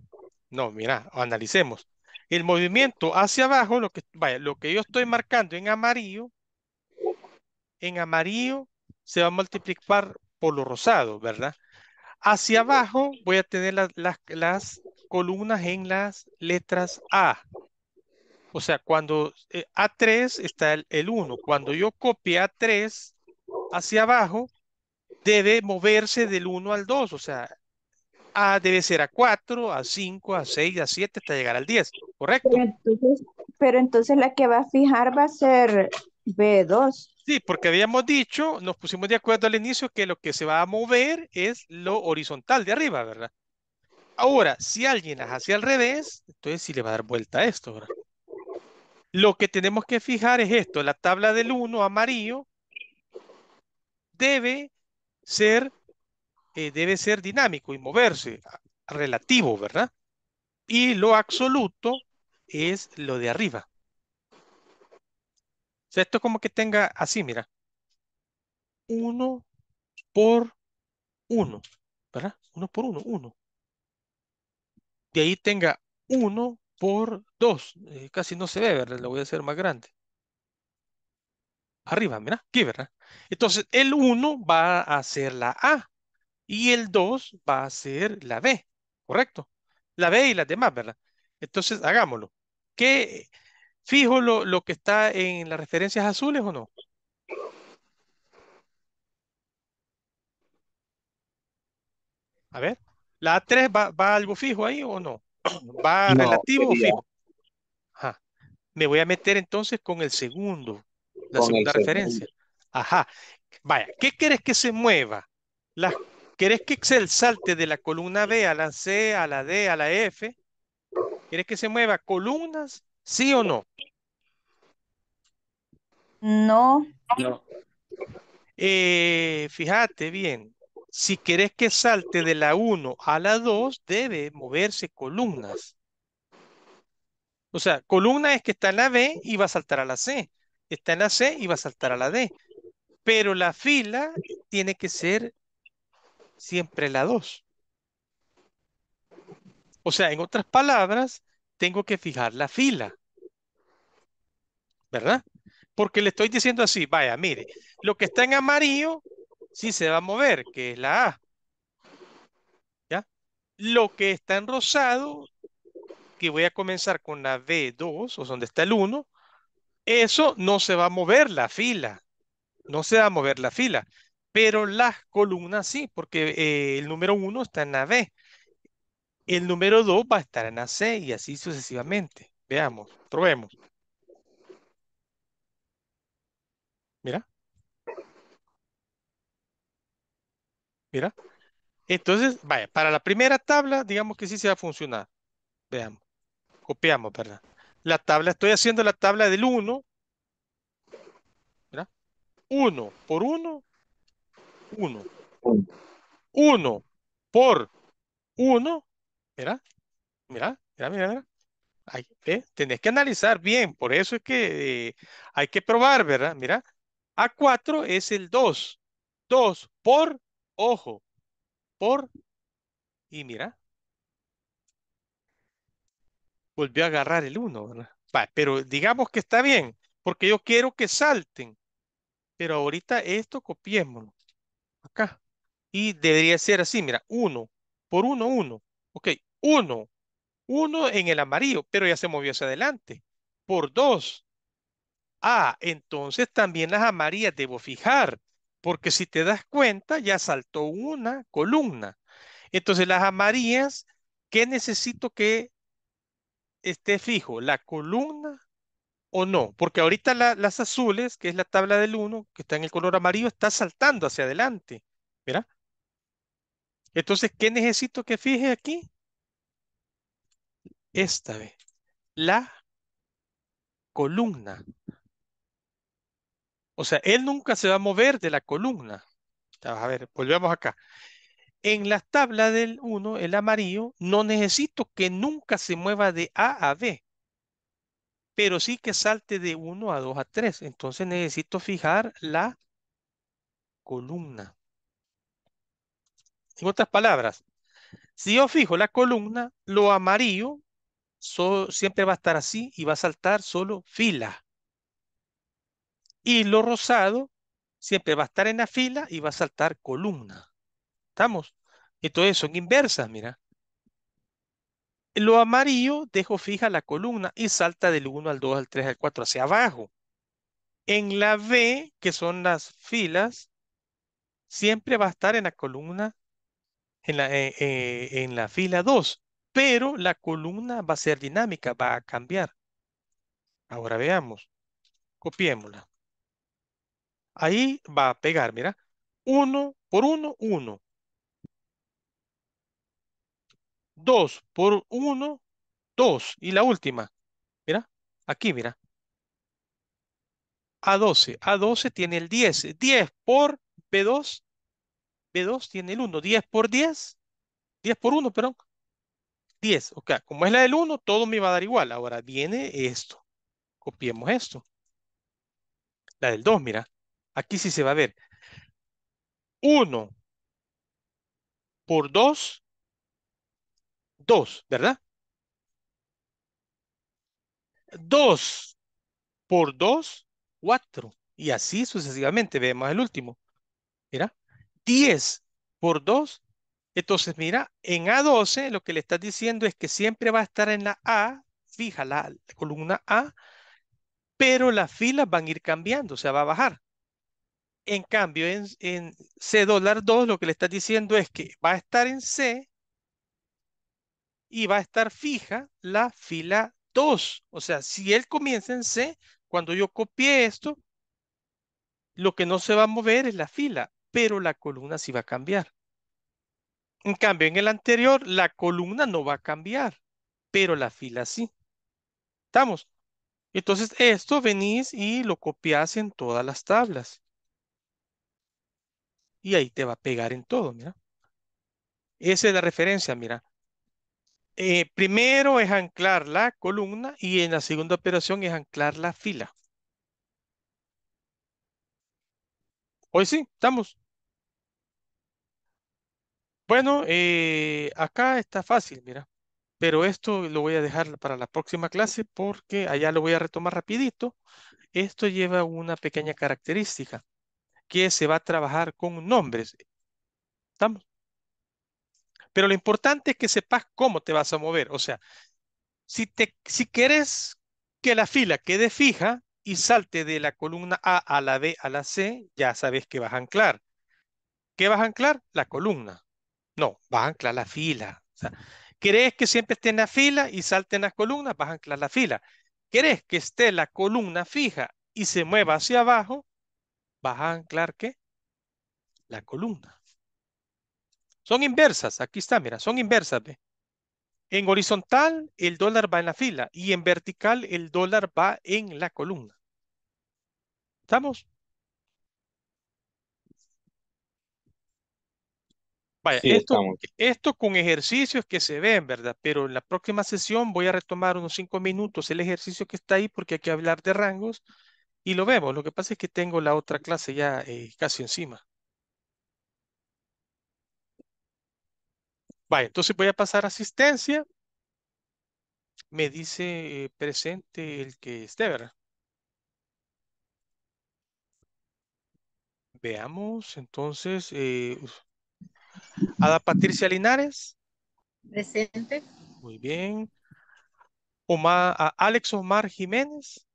no, mira, analicemos. El movimiento hacia abajo, lo que, vaya, lo que yo estoy marcando en amarillo, en amarillo se va a multiplicar por lo rosado, ¿verdad? Hacia abajo voy a tener las, las, columnas en las letras A. O sea, cuando eh, A3 está el, el 1. Cuando yo copie A3, hacia abajo debe moverse del 1 al 2, o sea, A debe ser a 4, a 5, a 6, a 7 hasta llegar al 10, ¿correcto? Pero entonces, la que va a fijar va a ser B2. Sí, porque habíamos dicho, nos pusimos de acuerdo al inicio que lo que se va a mover es lo horizontal de arriba, ¿verdad? Ahora, si alguien las hace al revés, entonces sí le va a dar vuelta a esto, ¿verdad? Lo que tenemos que fijar es esto, la tabla del 1 amarillo debe ser, eh, debe ser dinámico y moverse, relativo, ¿verdad? Y lo absoluto es lo de arriba. O sea, esto es como que tenga así, mira. uno por uno ¿verdad? uno por uno uno De ahí tenga uno por dos, eh, casi no se ve, ¿verdad? Lo voy a hacer más grande arriba, mira, aquí, ¿verdad? Entonces, el 1 va a ser la A y el 2 va a ser la B, ¿correcto? La B y las demás, ¿verdad? Entonces, hagámoslo. ¿Qué, fijo lo, que está en las referencias azules o no? A ver, ¿la A3 va, algo fijo ahí o no? <clears throat> ¿Va relativo o fijo? Ajá. Me voy a meter entonces con el segundo, la segunda referencia. Ajá. Vaya, ¿qué querés que se mueva? Las, ¿Querés que Excel salte de la columna B a la C, a la D, a la F? ¿Querés que se mueva columnas? ¿Sí o no? No. Eh, fíjate bien, si querés que salte de la 1 a la 2, debe moverse columnas. O sea, columna es que está en la B y va a saltar a la C está en la C y va a saltar a la D. Pero la fila tiene que ser siempre la 2. O sea, en otras palabras, tengo que fijar la fila. ¿Verdad? Porque le estoy diciendo así, vaya, mire, lo que está en amarillo sí se va a mover, que es la A. ¿Ya? Lo que está en rosado, que voy a comenzar con la B2, o donde está el 1, eso no se va a mover la fila, no se va a mover la fila, pero las columnas sí, porque eh, el número 1 está en la B, el número 2 va a estar en la C y así sucesivamente. Veamos, probemos. Mira. Mira. Entonces, vaya, para la primera tabla, digamos que sí se va a funcionar. Veamos. Copiamos, perdón la tabla, estoy haciendo la tabla del 1. 1 por 1, 1. 1 por 1, mira, mira, mira, mira, Tenés que analizar bien, por eso es que eh, hay que probar, ¿verdad? Mira, A4 es el 2, 2 por, ojo, por, y mira, volvió a agarrar el uno, ¿verdad? pero digamos que está bien, porque yo quiero que salten. Pero ahorita esto copiémoslo. Acá. Y debería ser así, mira, 1 por 1, 1. Ok, 1. 1 en el amarillo, pero ya se movió hacia adelante. Por 2. Ah, entonces también las amarillas debo fijar, porque si te das cuenta, ya saltó una columna. Entonces las amarillas, ¿qué necesito que esté fijo la columna o no, porque ahorita las azules, que es la tabla del 1, que está en el color amarillo, está saltando hacia adelante, ¿verdad? Entonces, ¿qué necesito que fije aquí? Esta vez, la columna. O sea, él nunca se va a mover de la columna. A ver, volvemos acá. En la tabla del 1, el amarillo, no necesito que nunca se mueva de A a B, pero sí que salte de 1 a 2 a 3. Entonces necesito fijar la columna. En otras palabras, si yo fijo la columna, lo amarillo siempre va a estar así y va a saltar solo fila. Y lo rosado siempre va a estar en la fila y va a saltar columna. ¿Estamos? Entonces son inversas, mira. Lo amarillo dejo fija la columna y salta del 1 al 2, al 3, al 4, hacia abajo. En la B, que son las filas, siempre va a estar en la columna, en la, eh, eh, en la fila 2, pero la columna va a ser dinámica, va a cambiar. Ahora veamos. Copiémosla. Ahí va a pegar, mira. 1 por 1, 1. 2 por 1, 2. Y la última, mira, aquí, mira. A12. A12 tiene el 10. 10 por B2. B2 tiene el 1. 10 por 10. 10 por 1, perdón. 10. Ok, como es la del 1, todo me va a dar igual. Ahora viene esto. Copiemos esto. La del 2, mira. Aquí sí se va a ver. 1 por 2 2, ¿verdad? 2 por 2, 4. Y así sucesivamente. Vemos el último. Mira, 10 por 2. Entonces, mira, en A12 lo que le estás diciendo es que siempre va a estar en la A, fija la, columna A, pero las filas van a ir cambiando, o sea, va a bajar. En cambio, en, en C dólar 2 lo que le estás diciendo es que va a estar en C, y va a estar fija la fila 2. O sea, si él comienza en C, cuando yo copié esto, lo que no se va a mover es la fila, pero la columna sí va a cambiar. En cambio, en el anterior, la columna no va a cambiar, pero la fila sí. ¿Estamos? Entonces, esto venís y lo copias en todas las tablas. Y ahí te va a pegar en todo, mira. Esa es la referencia, mira. Eh, primero es anclar la columna y en la segunda operación es anclar la fila. Hoy sí, estamos. Bueno, eh, acá está fácil, mira. Pero esto lo voy a dejar para la próxima clase porque allá lo voy a retomar rapidito. Esto lleva una pequeña característica que se va a trabajar con nombres. ¿Estamos? Pero lo importante es que sepas cómo te vas a mover. O sea, si, te, si quieres que la fila quede fija y salte de la columna A a la B a la C, ya sabes que vas a anclar. ¿Qué vas a anclar? La columna. No, vas a anclar la fila. O que siempre esté en la fila y salte en las columnas? Vas a anclar la fila. ¿Querés que esté la columna fija y se mueva hacia abajo? Vas a anclar qué? La columna. Son inversas, aquí está, mira, son inversas, En horizontal, el dólar va en la fila y en vertical, el dólar va en la columna. ¿Estamos? Vaya, esto, con ejercicios que se ven, ¿verdad? Pero en la próxima sesión voy a retomar unos cinco minutos el ejercicio que está ahí porque hay que hablar de rangos y lo vemos. Lo que pasa es que tengo la otra clase ya eh, casi encima. entonces voy a pasar asistencia. Me dice eh, presente el que esté, ¿verdad? Veamos, entonces, eh, Ada Patricia Linares. Presente. Muy bien. Omar, a ah, Alex Omar Jiménez.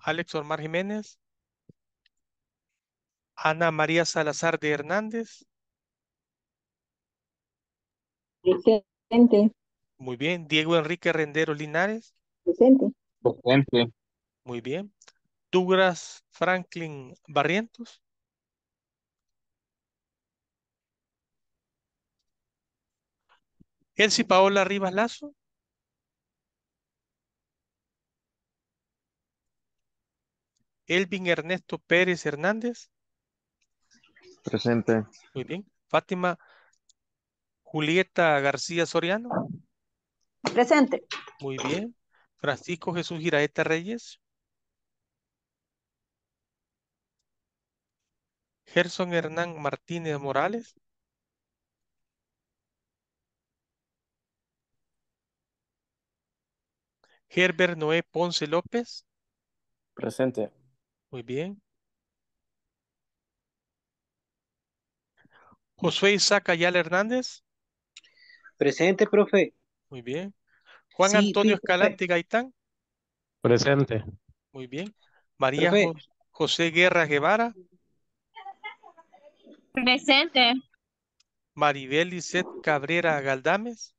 Alex Omar Jiménez. Ana María Salazar de Hernández. Presente. Muy bien. Diego Enrique Rendero Linares. Presente. Presente. Muy bien. Tugras Franklin Barrientos. Elsie Paola Rivas Lazo. Elvin Ernesto Pérez Hernández. Presente. Muy bien. Fátima Julieta García Soriano. Presente. Muy bien. Francisco Jesús Giraeta Reyes. Gerson Hernán Martínez Morales. Gerber Noé Ponce López. Presente. Muy bien. José Isaac Ayala Hernández. Presente, profe. Muy bien. Juan Antonio Escalante Gaitán. Presente. Muy bien. María José Guerra Guevara. Presente. Maribel Lisset Cabrera Galdames.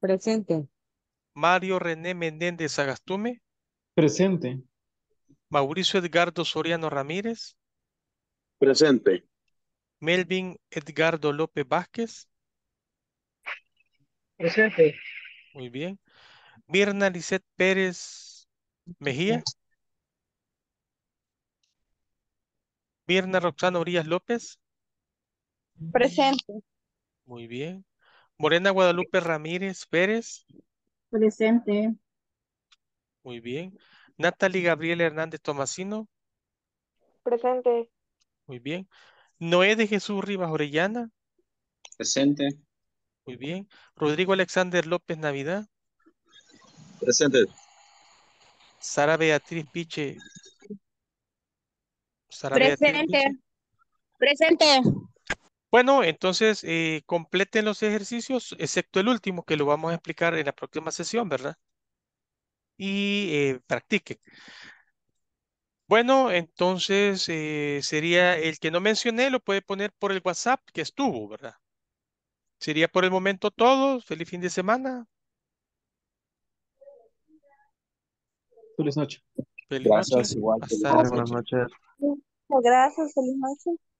Presente. Mario René Menéndez Agastume. Presente. Mauricio Edgardo Soriano Ramírez. Presente. Melvin Edgardo López Vázquez. Presente. Muy bien. Mirna Lisette Pérez Mejía. Mirna Roxana Orías López. Presente. Muy bien. Morena Guadalupe Ramírez Pérez. Presente. Muy bien. Natalie Gabriel Hernández Tomasino. Presente. Muy bien. Noé de Jesús Rivas Orellana. Presente. Muy bien. Rodrigo Alexander López Navidad. Presente. Sara Beatriz Piche. Sara Presente. Presente. Bueno, entonces eh, completen los ejercicios, excepto el último que lo vamos a explicar en la próxima sesión, ¿verdad? Y eh, practiquen. Bueno, entonces eh, sería el que no mencioné, lo puede poner por el WhatsApp que estuvo, ¿verdad? Sería por el momento todo. Feliz fin de semana. Feliz noche. Feliz Gracias, igual. Buenas noches. Gracias, feliz noche.